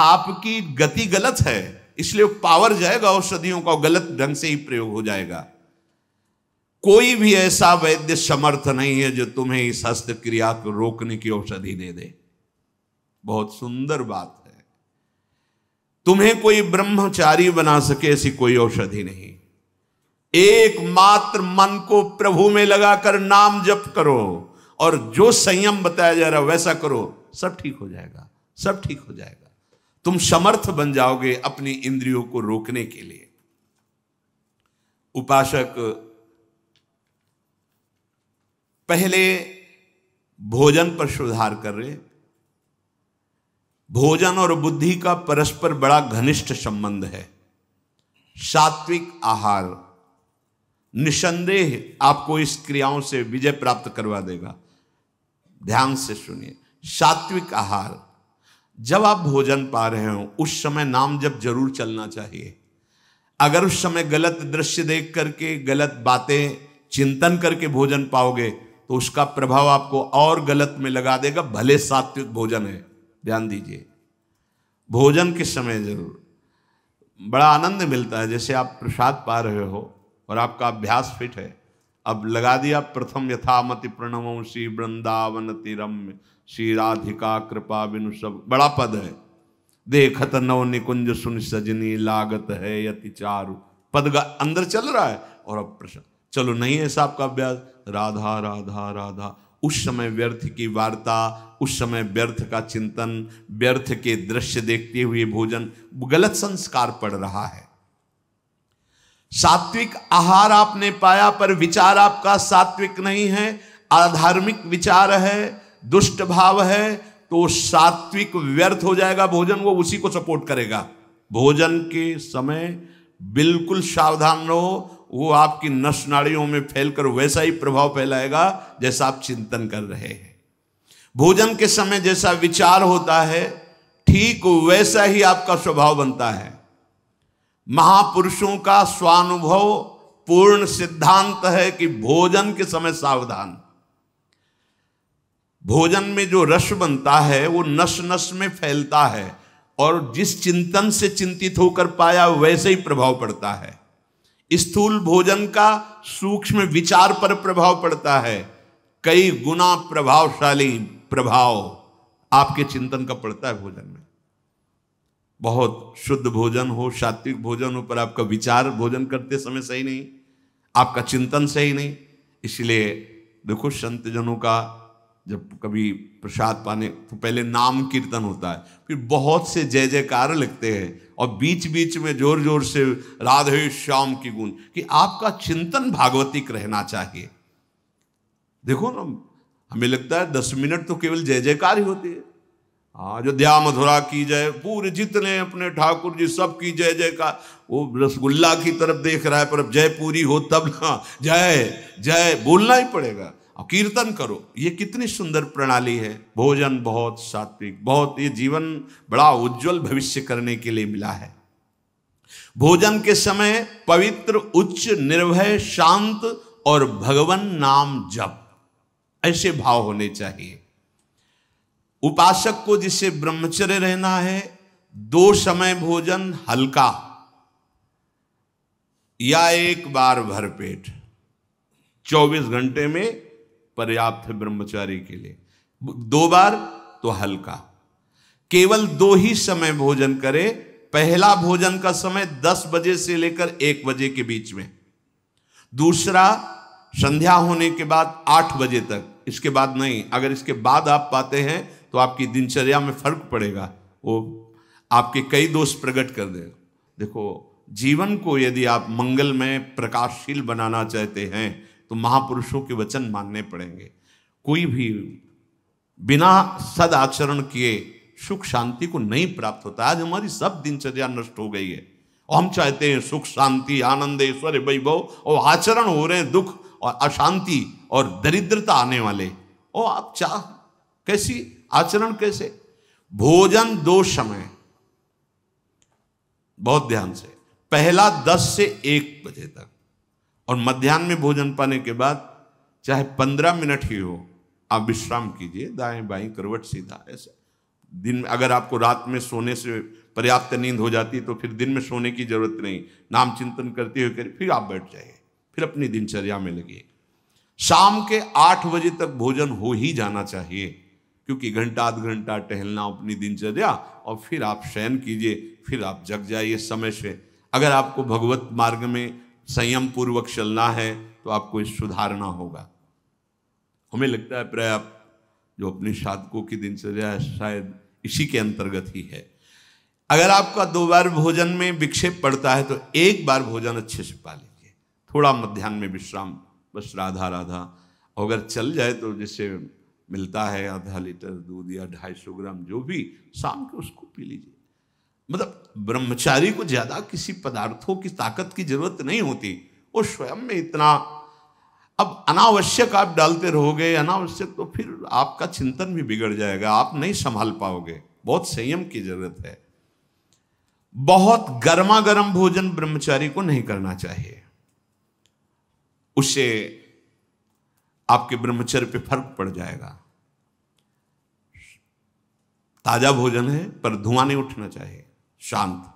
आपकी गति गलत है इसलिए पावर जाएगा औषधियों का गलत ढंग से ही प्रयोग हो जाएगा कोई भी ऐसा वैद्य समर्थ नहीं है जो तुम्हें इस हस्त क्रिया को रोकने की औषधि दे दे बहुत सुंदर बात है तुम्हें कोई ब्रह्मचारी बना सके ऐसी कोई औषधि नहीं एकमात्र मन को प्रभु में लगाकर नाम जप करो और जो संयम बताया जा रहा है वैसा करो सब ठीक हो जाएगा सब ठीक हो जाएगा तुम समर्थ बन जाओगे अपनी इंद्रियों को रोकने के लिए उपासक पहले भोजन पर सुधार कर रहे भोजन और बुद्धि का परस्पर बड़ा घनिष्ठ संबंध है सात्विक आहार निसंदेह आपको इस क्रियाओं से विजय प्राप्त करवा देगा ध्यान से सुनिए सात्विक आहार जब आप भोजन पा रहे हो उस समय नाम जब जरूर चलना चाहिए अगर उस समय गलत दृश्य देख करके गलत बातें चिंतन करके भोजन पाओगे तो उसका प्रभाव आपको और गलत में लगा देगा भले सात्विक भोजन है ध्यान दीजिए भोजन के समय जरूर बड़ा आनंद मिलता है जैसे आप प्रसाद पा रहे हो और आपका अभ्यास फिट है अब लगा दिया प्रथम यथामति प्रणव श्री वृंदावन तिरम श्री राधिका कृपा विनु सब बड़ा पद है देखत नव निकुंज सुन सजनी लागत है यति चारु पद का अंदर चल रहा है और अब प्रश्न चलो नहीं है साहब का अभ्यास राधा राधा राधा उस समय व्यर्थ की वार्ता उस समय व्यर्थ का चिंतन व्यर्थ के दृश्य देखते हुए भोजन गलत संस्कार पड़ रहा है सात्विक आहार आपने पाया पर विचार आपका सात्विक नहीं है आधार्मिक विचार है दुष्ट भाव है तो सात्विक व्यर्थ हो जाएगा भोजन वो उसी को सपोर्ट करेगा भोजन के समय बिल्कुल सावधान रहो वो आपकी नस नाड़ियों में फैलकर वैसा ही प्रभाव फैलाएगा जैसा आप चिंतन कर रहे हैं भोजन के समय जैसा विचार होता है ठीक वैसा ही आपका स्वभाव बनता है महापुरुषों का स्वानुभव पूर्ण सिद्धांत है कि भोजन के समय सावधान भोजन में जो रस बनता है वो नस नस में फैलता है और जिस चिंतन से चिंतित होकर पाया वैसे ही प्रभाव पड़ता है स्थूल भोजन का सूक्ष्म विचार पर प्रभाव पड़ता है कई गुना प्रभावशाली प्रभाव आपके चिंतन का पड़ता है भोजन में बहुत शुद्ध भोजन हो सात्विक भोजन हो पर आपका विचार भोजन करते समय सही नहीं आपका चिंतन सही नहीं इसलिए देखो संतजनों का जब कभी प्रसाद पाने तो पहले नाम कीर्तन होता है फिर बहुत से जय जयकार लगते हैं और बीच बीच में जोर जोर से राधे श्याम की गुण कि आपका चिंतन भागवतिक रहना चाहिए देखो ना हमें लगता है दस मिनट तो केवल जय जयकार ही होती है अयोध्या मथुरा की जय पूरे जितने अपने ठाकुर जी सब की जय जय का वो रसगुल्ला की तरफ देख रहा है पर जय पूरी हो तब ना जय जय बोलना ही पड़ेगा और कीर्तन करो ये कितनी सुंदर प्रणाली है भोजन बहुत सात्विक बहुत ये जीवन बड़ा उज्जवल भविष्य करने के लिए मिला है भोजन के समय पवित्र उच्च निर्भय शांत और भगवान नाम जप ऐसे भाव होने चाहिए उपासक को जिसे ब्रह्मचर्य रहना है दो समय भोजन हल्का या एक बार भरपेट 24 घंटे में पर्याप्त है ब्रह्मचारी के लिए दो बार तो हल्का केवल दो ही समय भोजन करे पहला भोजन का समय 10 बजे से लेकर 1 बजे के बीच में दूसरा संध्या होने के बाद 8 बजे तक इसके बाद नहीं अगर इसके बाद आप पाते हैं तो आपकी दिनचर्या में फर्क पड़ेगा वो आपके कई दोष प्रकट कर देगा देखो जीवन को यदि आप मंगल में प्रकाशशील बनाना चाहते हैं तो महापुरुषों के वचन मानने पड़ेंगे कोई भी बिना सद आचरण किए सुख शांति को नहीं प्राप्त होता आज हमारी सब दिनचर्या नष्ट हो गई है और हम चाहते हैं सुख शांति आनंद ऐश्वर्य वैभव और आचरण हो रहे हैं दुख और अशांति और दरिद्रता आने वाले और आप चाह कैसी आचरण कैसे भोजन दो समय बहुत ध्यान से पहला दस से एक बजे तक और मध्यान्ह में भोजन पाने के बाद चाहे पंद्रह मिनट ही हो आप विश्राम कीजिए दाएं बाएं करवट सीधा ऐसे दिन में अगर आपको रात में सोने से पर्याप्त नींद हो जाती है तो फिर दिन में सोने की जरूरत नहीं नाम चिंतन करते हुए कर फिर आप बैठ जाइए फिर अपनी दिनचर्या में लगिए शाम के आठ बजे तक भोजन हो ही जाना चाहिए क्योंकि घंटा आध घंटा टहलना अपनी दिनचर्या और फिर आप शयन कीजिए फिर आप जग जाइए समय से अगर आपको भगवत मार्ग में संयम पूर्वक चलना है तो आपको इस सुधारना होगा हमें लगता है प्राय आप जो अपने साधकों की दिनचर्या शायद इसी के अंतर्गत ही है अगर आपका दो बार भोजन में विक्षेप पड़ता है तो एक बार भोजन अच्छे से पा लीजिए थोड़ा मध्यान्ह में विश्राम बस राधा राधा अगर चल जाए तो जैसे मिलता है आधा लीटर दूध या ढाई सौ ग्राम जो भी शाम को उसको पी लीजिए मतलब ब्रह्मचारी को ज़्यादा किसी पदार्थों की ताकत की जरूरत नहीं होती वो स्वयं में इतना अब अनावश्यक आप डालते रहोगे अनावश्यक तो फिर आपका चिंतन भी बिगड़ जाएगा आप नहीं संभाल पाओगे बहुत संयम की जरूरत है बहुत गर्मा गर्म भोजन ब्रह्मचारी को नहीं करना चाहिए उसे आपके ब्रह्मचर्य पे फर्क पड़ जाएगा ताजा भोजन है पर धुआं नहीं उठना चाहिए शांत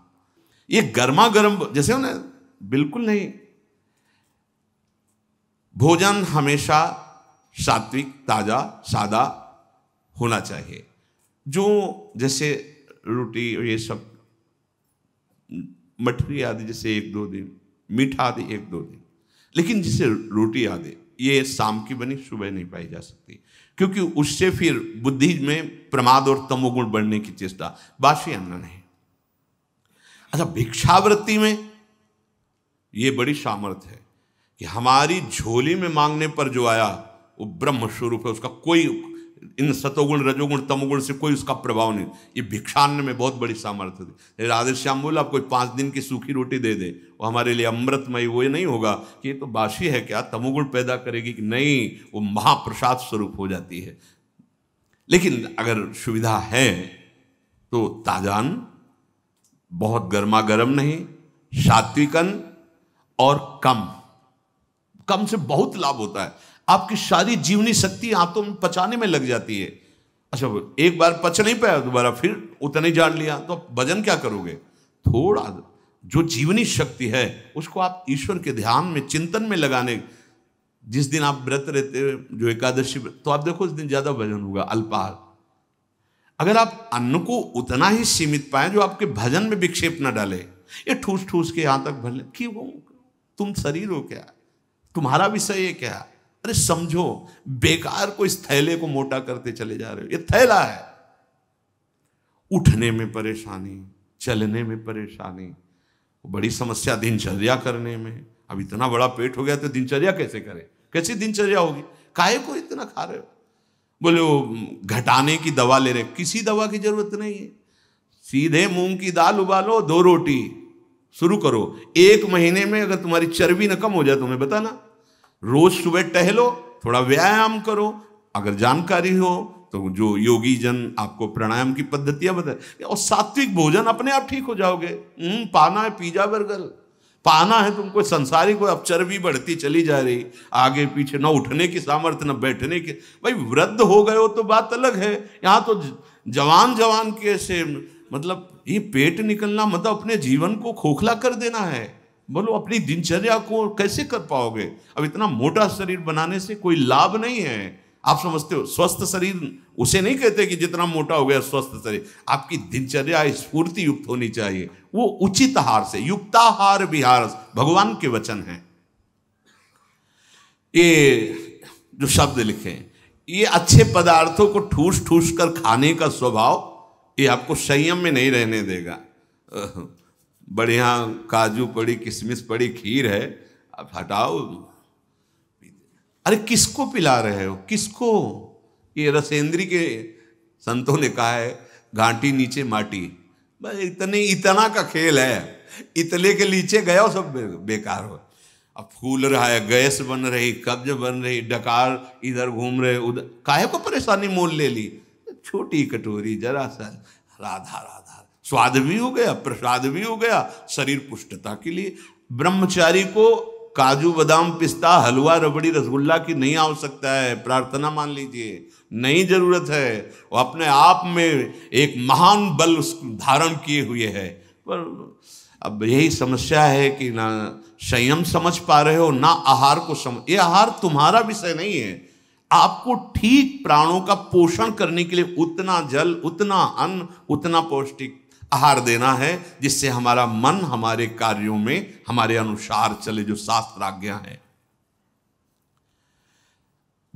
ये गर्मा गर्म जैसे हो ना बिल्कुल नहीं भोजन हमेशा सात्विक ताजा सादा होना चाहिए जो जैसे रोटी ये सब मठरी आदि जैसे एक दो दिन मीठा आदि एक दो दिन लेकिन जिसे रोटी आदि ये शाम की बनी सुबह नहीं पाई जा सकती क्योंकि उससे फिर बुद्धि में प्रमाद और तमोगुण बढ़ने की चेष्टा बासी अन्न नहीं अच्छा भिक्षावृत्ति में ये बड़ी सामर्थ्य है कि हमारी झोली में मांगने पर जो आया वो ब्रह्म स्वरूप है उसका कोई इन सतोगुण रजोगुण तमोगुण से कोई उसका प्रभाव नहीं ये भिक्षान्न में बहुत बड़ी सामर्थ्य थी राधे श्याम बोला कोई पाँच दिन की सूखी रोटी दे दे वो हमारे लिए अमृतमय वो ये नहीं होगा कि ये तो बासी है क्या तमोगुण पैदा करेगी कि नहीं वो महाप्रसाद स्वरूप हो जाती है लेकिन अगर सुविधा है तो ताजान बहुत गर्मा गर्म नहीं सात्विकन और कम कम से बहुत लाभ होता है आपकी सारी जीवनी शक्ति आंतों में पचाने में लग जाती है अच्छा एक बार पच नहीं पाया दोबारा फिर उतना ही जान लिया तो वजन क्या करोगे थोड़ा जो जीवनी शक्ति है उसको आप ईश्वर के ध्यान में चिंतन में लगाने जिस दिन आप व्रत रहते जो एकादशी तो आप देखो उस दिन ज़्यादा वजन होगा अल्पाहार अगर आप अन्न को उतना ही सीमित पाए जो आपके भजन में विक्षेप ना डाले ये ठूस ठूस के यहां तक भर ले क्यों तुम शरीर हो क्या तुम्हारा विषय ये क्या है अरे समझो बेकार को इस थैले को मोटा करते चले जा रहे हो ये थैला है उठने में परेशानी चलने में परेशानी बड़ी समस्या दिनचर्या करने में अब इतना बड़ा पेट हो गया तो दिनचर्या कैसे करें कैसी दिनचर्या होगी काय को इतना खा रहे हो बोले वो घटाने की दवा ले रहे किसी दवा की जरूरत नहीं है सीधे मूंग की दाल उबालो दो रोटी शुरू करो एक महीने में अगर तुम्हारी चर्बी न कम हो जाए तुम्हें बताना रोज सुबह टहलो थोड़ा व्यायाम करो अगर जानकारी हो तो जो योगी जन आपको प्राणायाम की पद्धतियां बताए और सात्विक भोजन अपने आप ठीक हो जाओगे हम्म, पाना है पिज्जा बर्गर पाना है तुमको तो संसारी को अब चर्बी बढ़ती चली जा रही आगे पीछे ना उठने की सामर्थ्य ना बैठने की भाई वृद्ध हो गए हो तो बात अलग है यहाँ तो जवान जवान के से मतलब ये पेट निकलना मतलब अपने जीवन को खोखला कर देना है बोलो अपनी दिनचर्या को कैसे कर पाओगे अब इतना मोटा शरीर बनाने से कोई लाभ नहीं है आप समझते हो स्वस्थ शरीर उसे नहीं कहते कि जितना मोटा हो गया स्वस्थ शरीर आपकी दिनचर्या स्फूर्ति युक्त होनी चाहिए वो उचित आहार से युक्ताहार विहार भगवान के वचन है ये जो शब्द लिखे ये अच्छे पदार्थों को ठूस ठूस कर खाने का स्वभाव ये आपको संयम में नहीं रहने देगा बढ़िया काजू पड़ी किशमिश पड़ी खीर है अब हटाओ अरे किसको पिला रहे हो किसको ये रसेंद्री के संतों ने कहा है घाटी नीचे माटी बस इतने इतना का खेल है इतने के नीचे गया हो सब बेकार हो अब फूल रहा है गैस बन रही कब्ज बन रही डकार इधर घूम रहे उधर काहे को परेशानी मोल ले ली छोटी कटोरी जरा सा राधा राधा स्वाद भी हो गया प्रसाद भी हो गया शरीर पुष्टता के लिए ब्रह्मचारी को काजू बादाम पिस्ता हलवा रबड़ी रसगुल्ला की नहीं आवश्यकता है प्रार्थना मान लीजिए नहीं जरूरत है वो अपने आप में एक महान बल धारण किए हुए है पर अब यही समस्या है कि ना संयम समझ पा रहे हो ना आहार को समझ ये आहार तुम्हारा विषय नहीं है आपको ठीक प्राणों का पोषण करने के लिए उतना जल उतना अन्न उतना पौष्टिक आहार देना है जिससे हमारा मन हमारे कार्यों में हमारे अनुसार चले जो शास्त्र आज्ञा है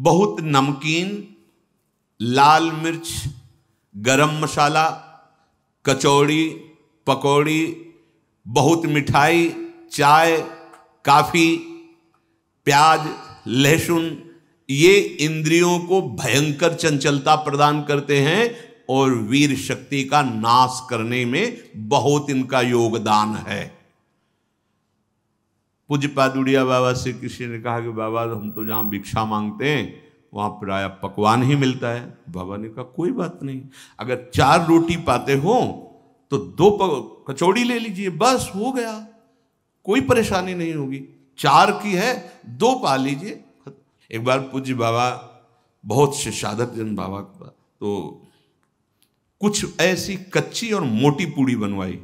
बहुत नमकीन लाल मिर्च गरम मसाला कचौड़ी पकौड़ी बहुत मिठाई चाय काफ़ी प्याज लहसुन ये इंद्रियों को भयंकर चंचलता प्रदान करते हैं और वीर शक्ति का नाश करने में बहुत इनका योगदान है पूज्य पादुड़िया बाबा से किसी ने कहा कि बाबा हम तो जहां भिक्षा मांगते हैं वहां प्राय पकवान ही मिलता है बाबा ने कहा कोई बात नहीं अगर चार रोटी पाते हो तो दो कचौड़ी ले लीजिए बस हो गया कोई परेशानी नहीं होगी चार की है दो पा लीजिए एक बार पूज्य बाबा बहुत से साधक जन बाबा तो कुछ ऐसी कच्ची और मोटी पूड़ी बनवाई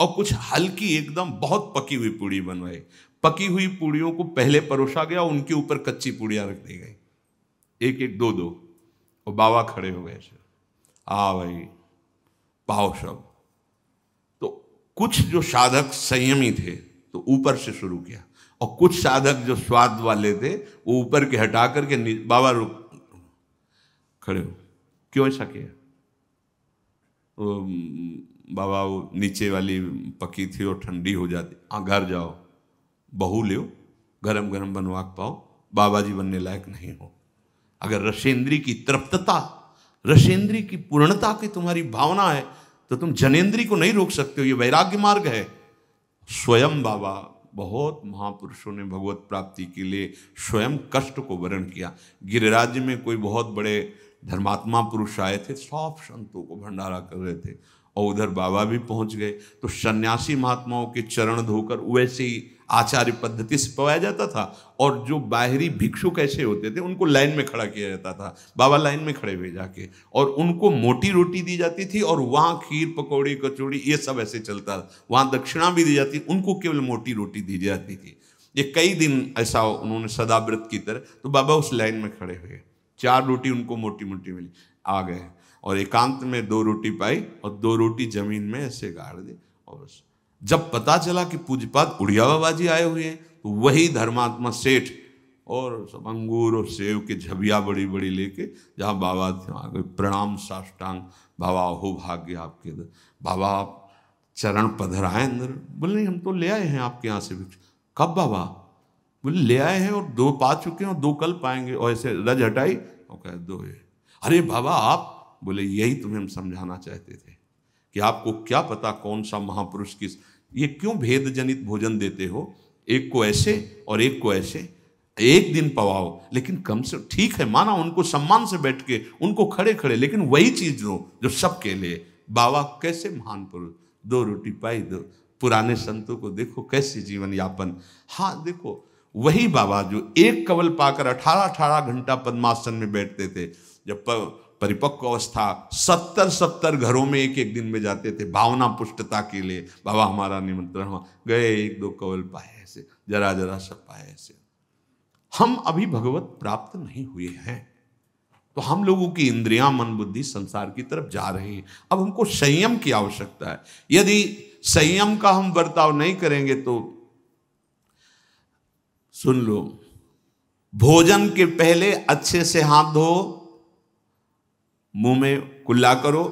और कुछ हल्की एकदम बहुत पकी हुई पूड़ी बनवाई पकी हुई पूड़ियों को पहले परोसा गया उनके ऊपर कच्ची पूड़ियां रख दी गई एक एक दो दो और बाबा खड़े हो गए सर आ भाई पाओ सब तो कुछ जो साधक संयमी थे तो ऊपर से शुरू किया और कुछ साधक जो स्वाद वाले थे वो ऊपर के हटा करके बाबा रुक खड़े हो क्यों ऐसा किया बाबा वो नीचे वाली पकी थी और ठंडी हो जाती हाँ घर जाओ बहू लो गरम गरम बनवा पाओ बाबा जी बनने लायक नहीं हो अगर रशेंद्री की तृप्तता रसेंद्री की पूर्णता की तुम्हारी भावना है तो तुम जनेन्द्री को नहीं रोक सकते हो ये वैराग्य मार्ग है स्वयं बाबा बहुत महापुरुषों ने भगवत प्राप्ति के लिए स्वयं कष्ट को वर्ण किया गिरिराज में कोई बहुत बड़े धर्मात्मा पुरुष आए थे सब संतों को भंडारा कर रहे थे और उधर बाबा भी पहुंच गए तो सन्यासी महात्माओं के चरण धोकर वैसे ही आचार्य पद्धति से पवाया जाता था और जो बाहरी भिक्षु कैसे होते थे उनको लाइन में खड़ा किया जाता था बाबा लाइन में खड़े हुए जाके और उनको मोटी रोटी दी जाती थी और वहाँ खीर पकौड़ी कचौड़ी ये सब ऐसे चलता था वहाँ दक्षिणा भी दी जाती उनको केवल मोटी रोटी दी जाती थी ये कई दिन ऐसा उन्होंने सदाव्रत की तरह तो बाबा उस लाइन में खड़े हुए चार रोटी उनको मोटी मोटी मिली आ गए और एकांत में दो रोटी पाई और दो रोटी जमीन में ऐसे गाड़ दी और जब पता चला कि पूजपात उड़िया बाबा जी आए हुए हैं तो वही धर्मात्मा सेठ और सब अंगूर और सेव के झबिया बड़ी बड़ी लेके जहाँ बाबा थे वहाँ गए प्रणाम साष्टांग बाबा हो भाग्य आपके इधर बाबा आप चरण पधराए अंदर बोले नहीं हम तो ले आए हैं आपके यहाँ से भिक्षा कब बाबा बोले ले आए हैं और दो पा चुके हैं और दो कल पाएंगे और ऐसे रज हटाई वो कह दो ये अरे बाबा आप बोले यही तुम्हें हम समझाना चाहते थे कि आपको क्या पता कौन सा महापुरुष किस ये क्यों भेद जनित भोजन देते हो एक को ऐसे और एक को ऐसे एक दिन पवाओ लेकिन कम से ठीक है माना उनको सम्मान से बैठ के उनको खड़े खड़े लेकिन वही चीज दो जो सबके लिए बाबा कैसे महान पुरुष दो रोटी पाई दो पुराने संतों को देखो कैसे जीवन यापन हाँ देखो वही बाबा जो एक कवल पाकर अठारह अठारह घंटा पद्मासन में बैठते थे जब परिपक्व अवस्था सत्तर सत्तर घरों में एक एक दिन में जाते थे भावना पुष्टता के लिए बाबा हमारा निमंत्रण हुआ गए एक दो कवल पाए ऐसे जरा जरा सब पाए ऐसे हम अभी भगवत प्राप्त नहीं हुए हैं तो हम लोगों की इंद्रियां मन बुद्धि संसार की तरफ जा रही हैं अब हमको संयम की आवश्यकता है यदि संयम का हम बर्ताव नहीं करेंगे तो सुन लो भोजन के पहले अच्छे से हाथ धो मुंह में कुल्ला करो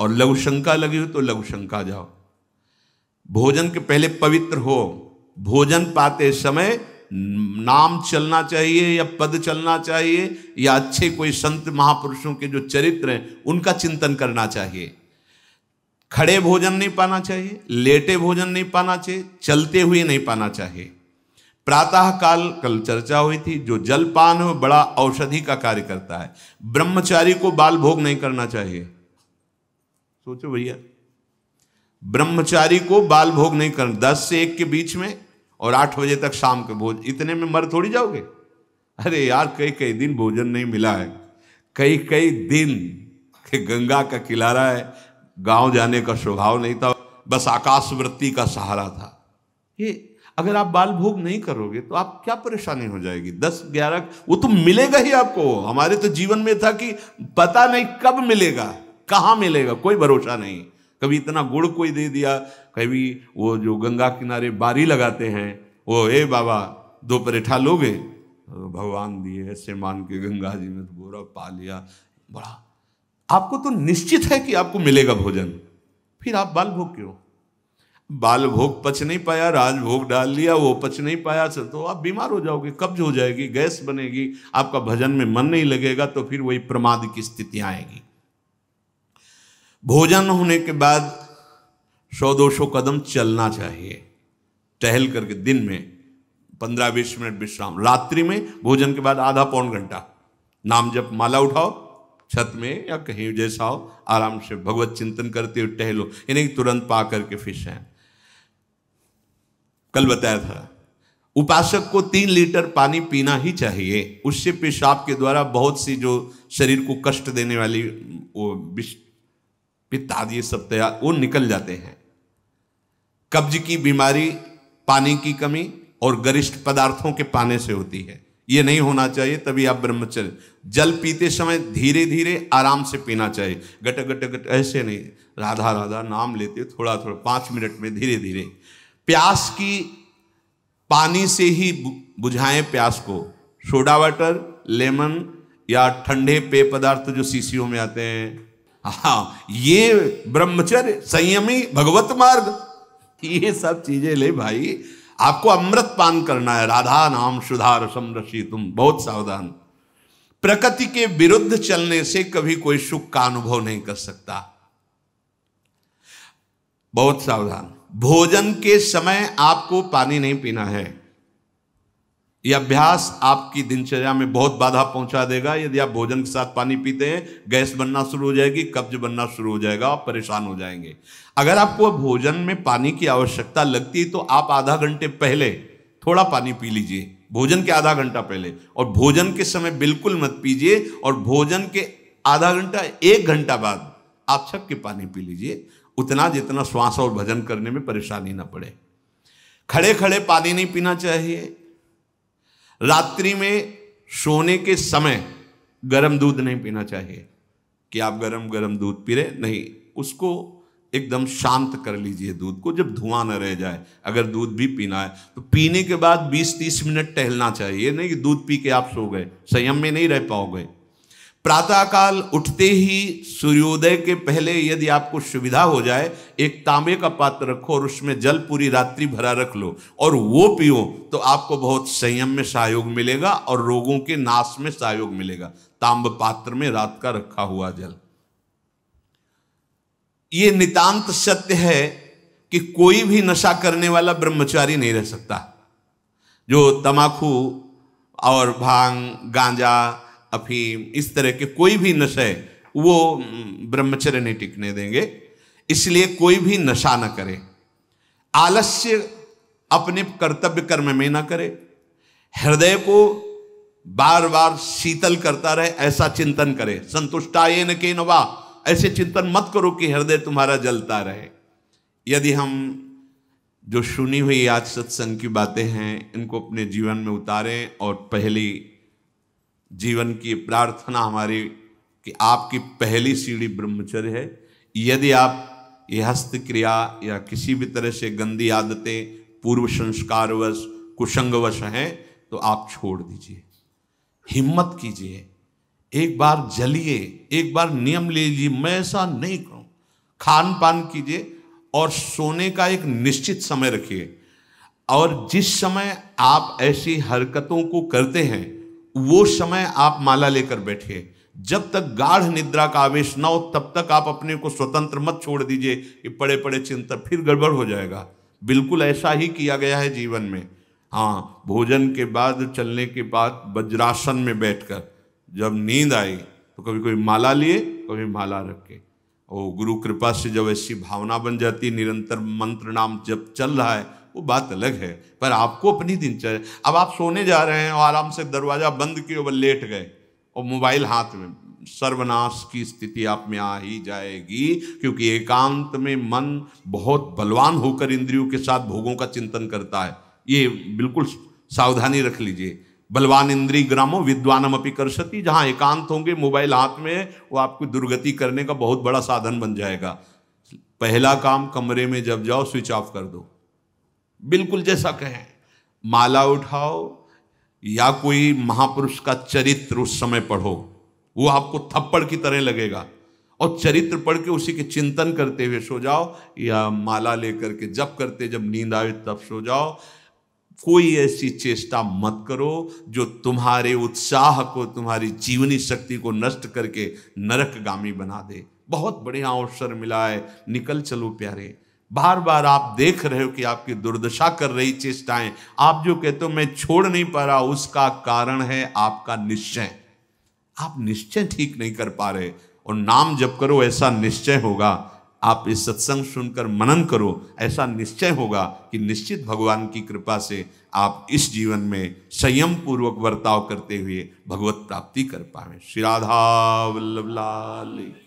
और लघु शंका लगी हो तो लघु शंका जाओ भोजन के पहले पवित्र हो भोजन पाते समय नाम चलना चाहिए या पद चलना चाहिए या अच्छे कोई संत महापुरुषों के जो चरित्र हैं उनका चिंतन करना चाहिए खड़े भोजन नहीं पाना चाहिए लेटे भोजन नहीं पाना चाहिए चलते हुए नहीं पाना चाहिए प्रातः काल कल चर्चा हुई थी जो जलपान हो बड़ा औषधि का कार्य करता है ब्रह्मचारी को बाल भोग नहीं करना चाहिए सोचो भैया ब्रह्मचारी को बाल भोग नहीं करना दस से एक के बीच में और आठ बजे तक शाम के भोज इतने में मर थोड़ी जाओगे अरे यार कई कई दिन भोजन नहीं मिला है कई कई दिन के गंगा का किनारा है गांव जाने का स्वभाव नहीं था बस आकाशवृत्ति का सहारा था ये अगर आप बाल भोग नहीं करोगे तो आप क्या परेशानी हो जाएगी दस ग्यारह वो तो मिलेगा ही आपको हमारे तो जीवन में था कि पता नहीं कब मिलेगा कहाँ मिलेगा कोई भरोसा नहीं कभी इतना गुड़ कोई दे दिया कभी वो जो गंगा किनारे बारी लगाते हैं वो हे बाबा दो परेठा लोगे भगवान दिए ऐसे मान के गंगा जी में तो गोरा पा लिया बड़ा आपको तो निश्चित है कि आपको मिलेगा भोजन फिर आप बाल भोग क्यों बाल भोग पच नहीं पाया राजभोग डाल लिया वो पच नहीं पाया सर तो आप बीमार हो जाओगे कब्ज हो जाएगी गैस बनेगी आपका भजन में मन नहीं लगेगा तो फिर वही प्रमाद की स्थिति आएगी भोजन होने के बाद सौ दो सौ कदम चलना चाहिए टहल करके दिन में पंद्रह बीस मिनट विश्राम रात्रि में भोजन के बाद आधा पौन घंटा नाम जब माला उठाओ छत में या कहीं जैसा हो आराम से भगवत चिंतन करते हुए टहलो यानी तुरंत पा करके फिश हैं कल बताया था उपासक को तीन लीटर पानी पीना ही चाहिए उससे पेशाब के द्वारा बहुत सी जो शरीर को कष्ट देने वाली वो विष ये सब तैयार वो निकल जाते हैं कब्ज की बीमारी पानी की कमी और गरिष्ठ पदार्थों के पाने से होती है ये नहीं होना चाहिए तभी आप ब्रह्मचर्य जल पीते समय धीरे धीरे आराम से पीना चाहिए गट गट गट ऐसे नहीं राधा राधा नाम लेते थोड़ा थोड़ा पाँच मिनट में धीरे धीरे प्यास की पानी से ही बुझाएं प्यास को सोडा वाटर लेमन या ठंडे पेय पदार्थ जो शीशियों में आते हैं हाँ ये ब्रह्मचर्य संयमी भगवत मार्ग ये सब चीजें ले भाई आपको अमृत पान करना है राधा नाम सुधार समरसी तुम बहुत सावधान प्रकृति के विरुद्ध चलने से कभी कोई सुख का अनुभव नहीं कर सकता बहुत सावधान भोजन के समय आपको पानी नहीं पीना है यह अभ्यास आपकी दिनचर्या में बहुत बाधा पहुंचा देगा यदि आप भोजन के साथ पानी पीते हैं गैस बनना शुरू हो जाएगी कब्ज बनना शुरू हो जाएगा आप परेशान हो जाएंगे अगर आपको भोजन में पानी की आवश्यकता लगती है तो आप आधा घंटे पहले थोड़ा पानी पी लीजिए भोजन के आधा घंटा पहले और भोजन के समय बिल्कुल मत पीजिए और भोजन के आधा घंटा एक घंटा बाद आप छक के पानी पी लीजिए उतना जितना श्वास और भजन करने में परेशानी ना पड़े खड़े खड़े पानी नहीं पीना चाहिए रात्रि में सोने के समय गर्म दूध नहीं पीना चाहिए कि आप गर्म गर्म दूध पी रहे नहीं उसको एकदम शांत कर लीजिए दूध को जब धुआं न रह जाए अगर दूध भी पीना है तो पीने के बाद 20-30 मिनट टहलना चाहिए नहीं कि दूध पी के आप सो गए संयम में नहीं रह पाओगे प्रातःकाल उठते ही सूर्योदय के पहले यदि आपको सुविधा हो जाए एक तांबे का पात्र रखो और उसमें जल पूरी रात्रि भरा रख लो और वो पियो तो आपको बहुत संयम में सहयोग मिलेगा और रोगों के नाश में सहयोग मिलेगा तांब पात्र में रात का रखा हुआ जल ये नितांत सत्य है कि कोई भी नशा करने वाला ब्रह्मचारी नहीं रह सकता जो तमाखू और भांग गांजा अफीम इस तरह के कोई भी नशे वो ब्रह्मचर्य नहीं टिकने देंगे इसलिए कोई भी नशा ना करे आलस्य अपने कर्तव्य कर्म में ना करे हृदय को बार बार शीतल करता रहे ऐसा चिंतन करे संतुष्टाए न के नवा ऐसे चिंतन मत करो कि हृदय तुम्हारा जलता रहे यदि हम जो सुनी हुई आज सत्संग की बातें हैं इनको अपने जीवन में उतारें और पहली जीवन की प्रार्थना हमारी कि आपकी पहली सीढ़ी ब्रह्मचर्य है यदि आप ये हस्त क्रिया या किसी भी तरह से गंदी आदतें पूर्व संस्कारवश कुशंगवश हैं तो आप छोड़ दीजिए हिम्मत कीजिए एक बार जलिए एक बार नियम लीजिए मैं ऐसा नहीं करूँ खान पान कीजिए और सोने का एक निश्चित समय रखिए और जिस समय आप ऐसी हरकतों को करते हैं वो समय आप माला लेकर बैठिए जब तक गाढ़ निद्रा का आवेश ना हो तब तक आप अपने को स्वतंत्र मत छोड़ दीजिए कि पड़े पड़े चिंता फिर गड़बड़ हो जाएगा बिल्कुल ऐसा ही किया गया है जीवन में हाँ भोजन के बाद चलने के बाद वज्रासन में बैठकर जब नींद आई तो कभी कोई माला लिए कभी माला रखे और गुरु कृपा से जब ऐसी भावना बन जाती निरंतर मंत्र नाम जब चल रहा है वो बात अलग है पर आपको अपनी दिनचर्या अब आप सोने जा रहे हैं और आराम से दरवाज़ा बंद किए और लेट गए और मोबाइल हाथ में सर्वनाश की स्थिति आप में आ ही जाएगी क्योंकि एकांत में मन बहुत बलवान होकर इंद्रियों के साथ भोगों का चिंतन करता है ये बिल्कुल सावधानी रख लीजिए बलवान इंद्री ग्रामो विद्वानम अपनी कर सकती जहाँ एकांत होंगे मोबाइल हाथ में वो आपकी दुर्गति करने का बहुत बड़ा साधन बन जाएगा पहला काम कमरे में जब जाओ स्विच ऑफ कर दो बिल्कुल जैसा कहें माला उठाओ या कोई महापुरुष का चरित्र उस समय पढ़ो वो आपको थप्पड़ की तरह लगेगा और चरित्र पढ़ के उसी के चिंतन करते हुए सो जाओ या माला लेकर के जब करते जब नींद आए तब सो जाओ कोई ऐसी चेष्टा मत करो जो तुम्हारे उत्साह को तुम्हारी जीवनी शक्ति को नष्ट करके नरकगामी बना दे बहुत बढ़िया अवसर मिला है निकल चलो प्यारे बार बार आप देख रहे हो कि आपकी दुर्दशा कर रही चेष्टाएं आप जो कहते हो मैं छोड़ नहीं पा रहा उसका कारण है आपका निश्चय आप निश्चय ठीक नहीं कर पा रहे और नाम जब करो ऐसा निश्चय होगा आप इस सत्संग सुनकर मनन करो ऐसा निश्चय होगा कि निश्चित भगवान की कृपा से आप इस जीवन में संयम पूर्वक वर्ताव करते हुए भगवत प्राप्ति कर पाए श्री राधा वल्लभ लाल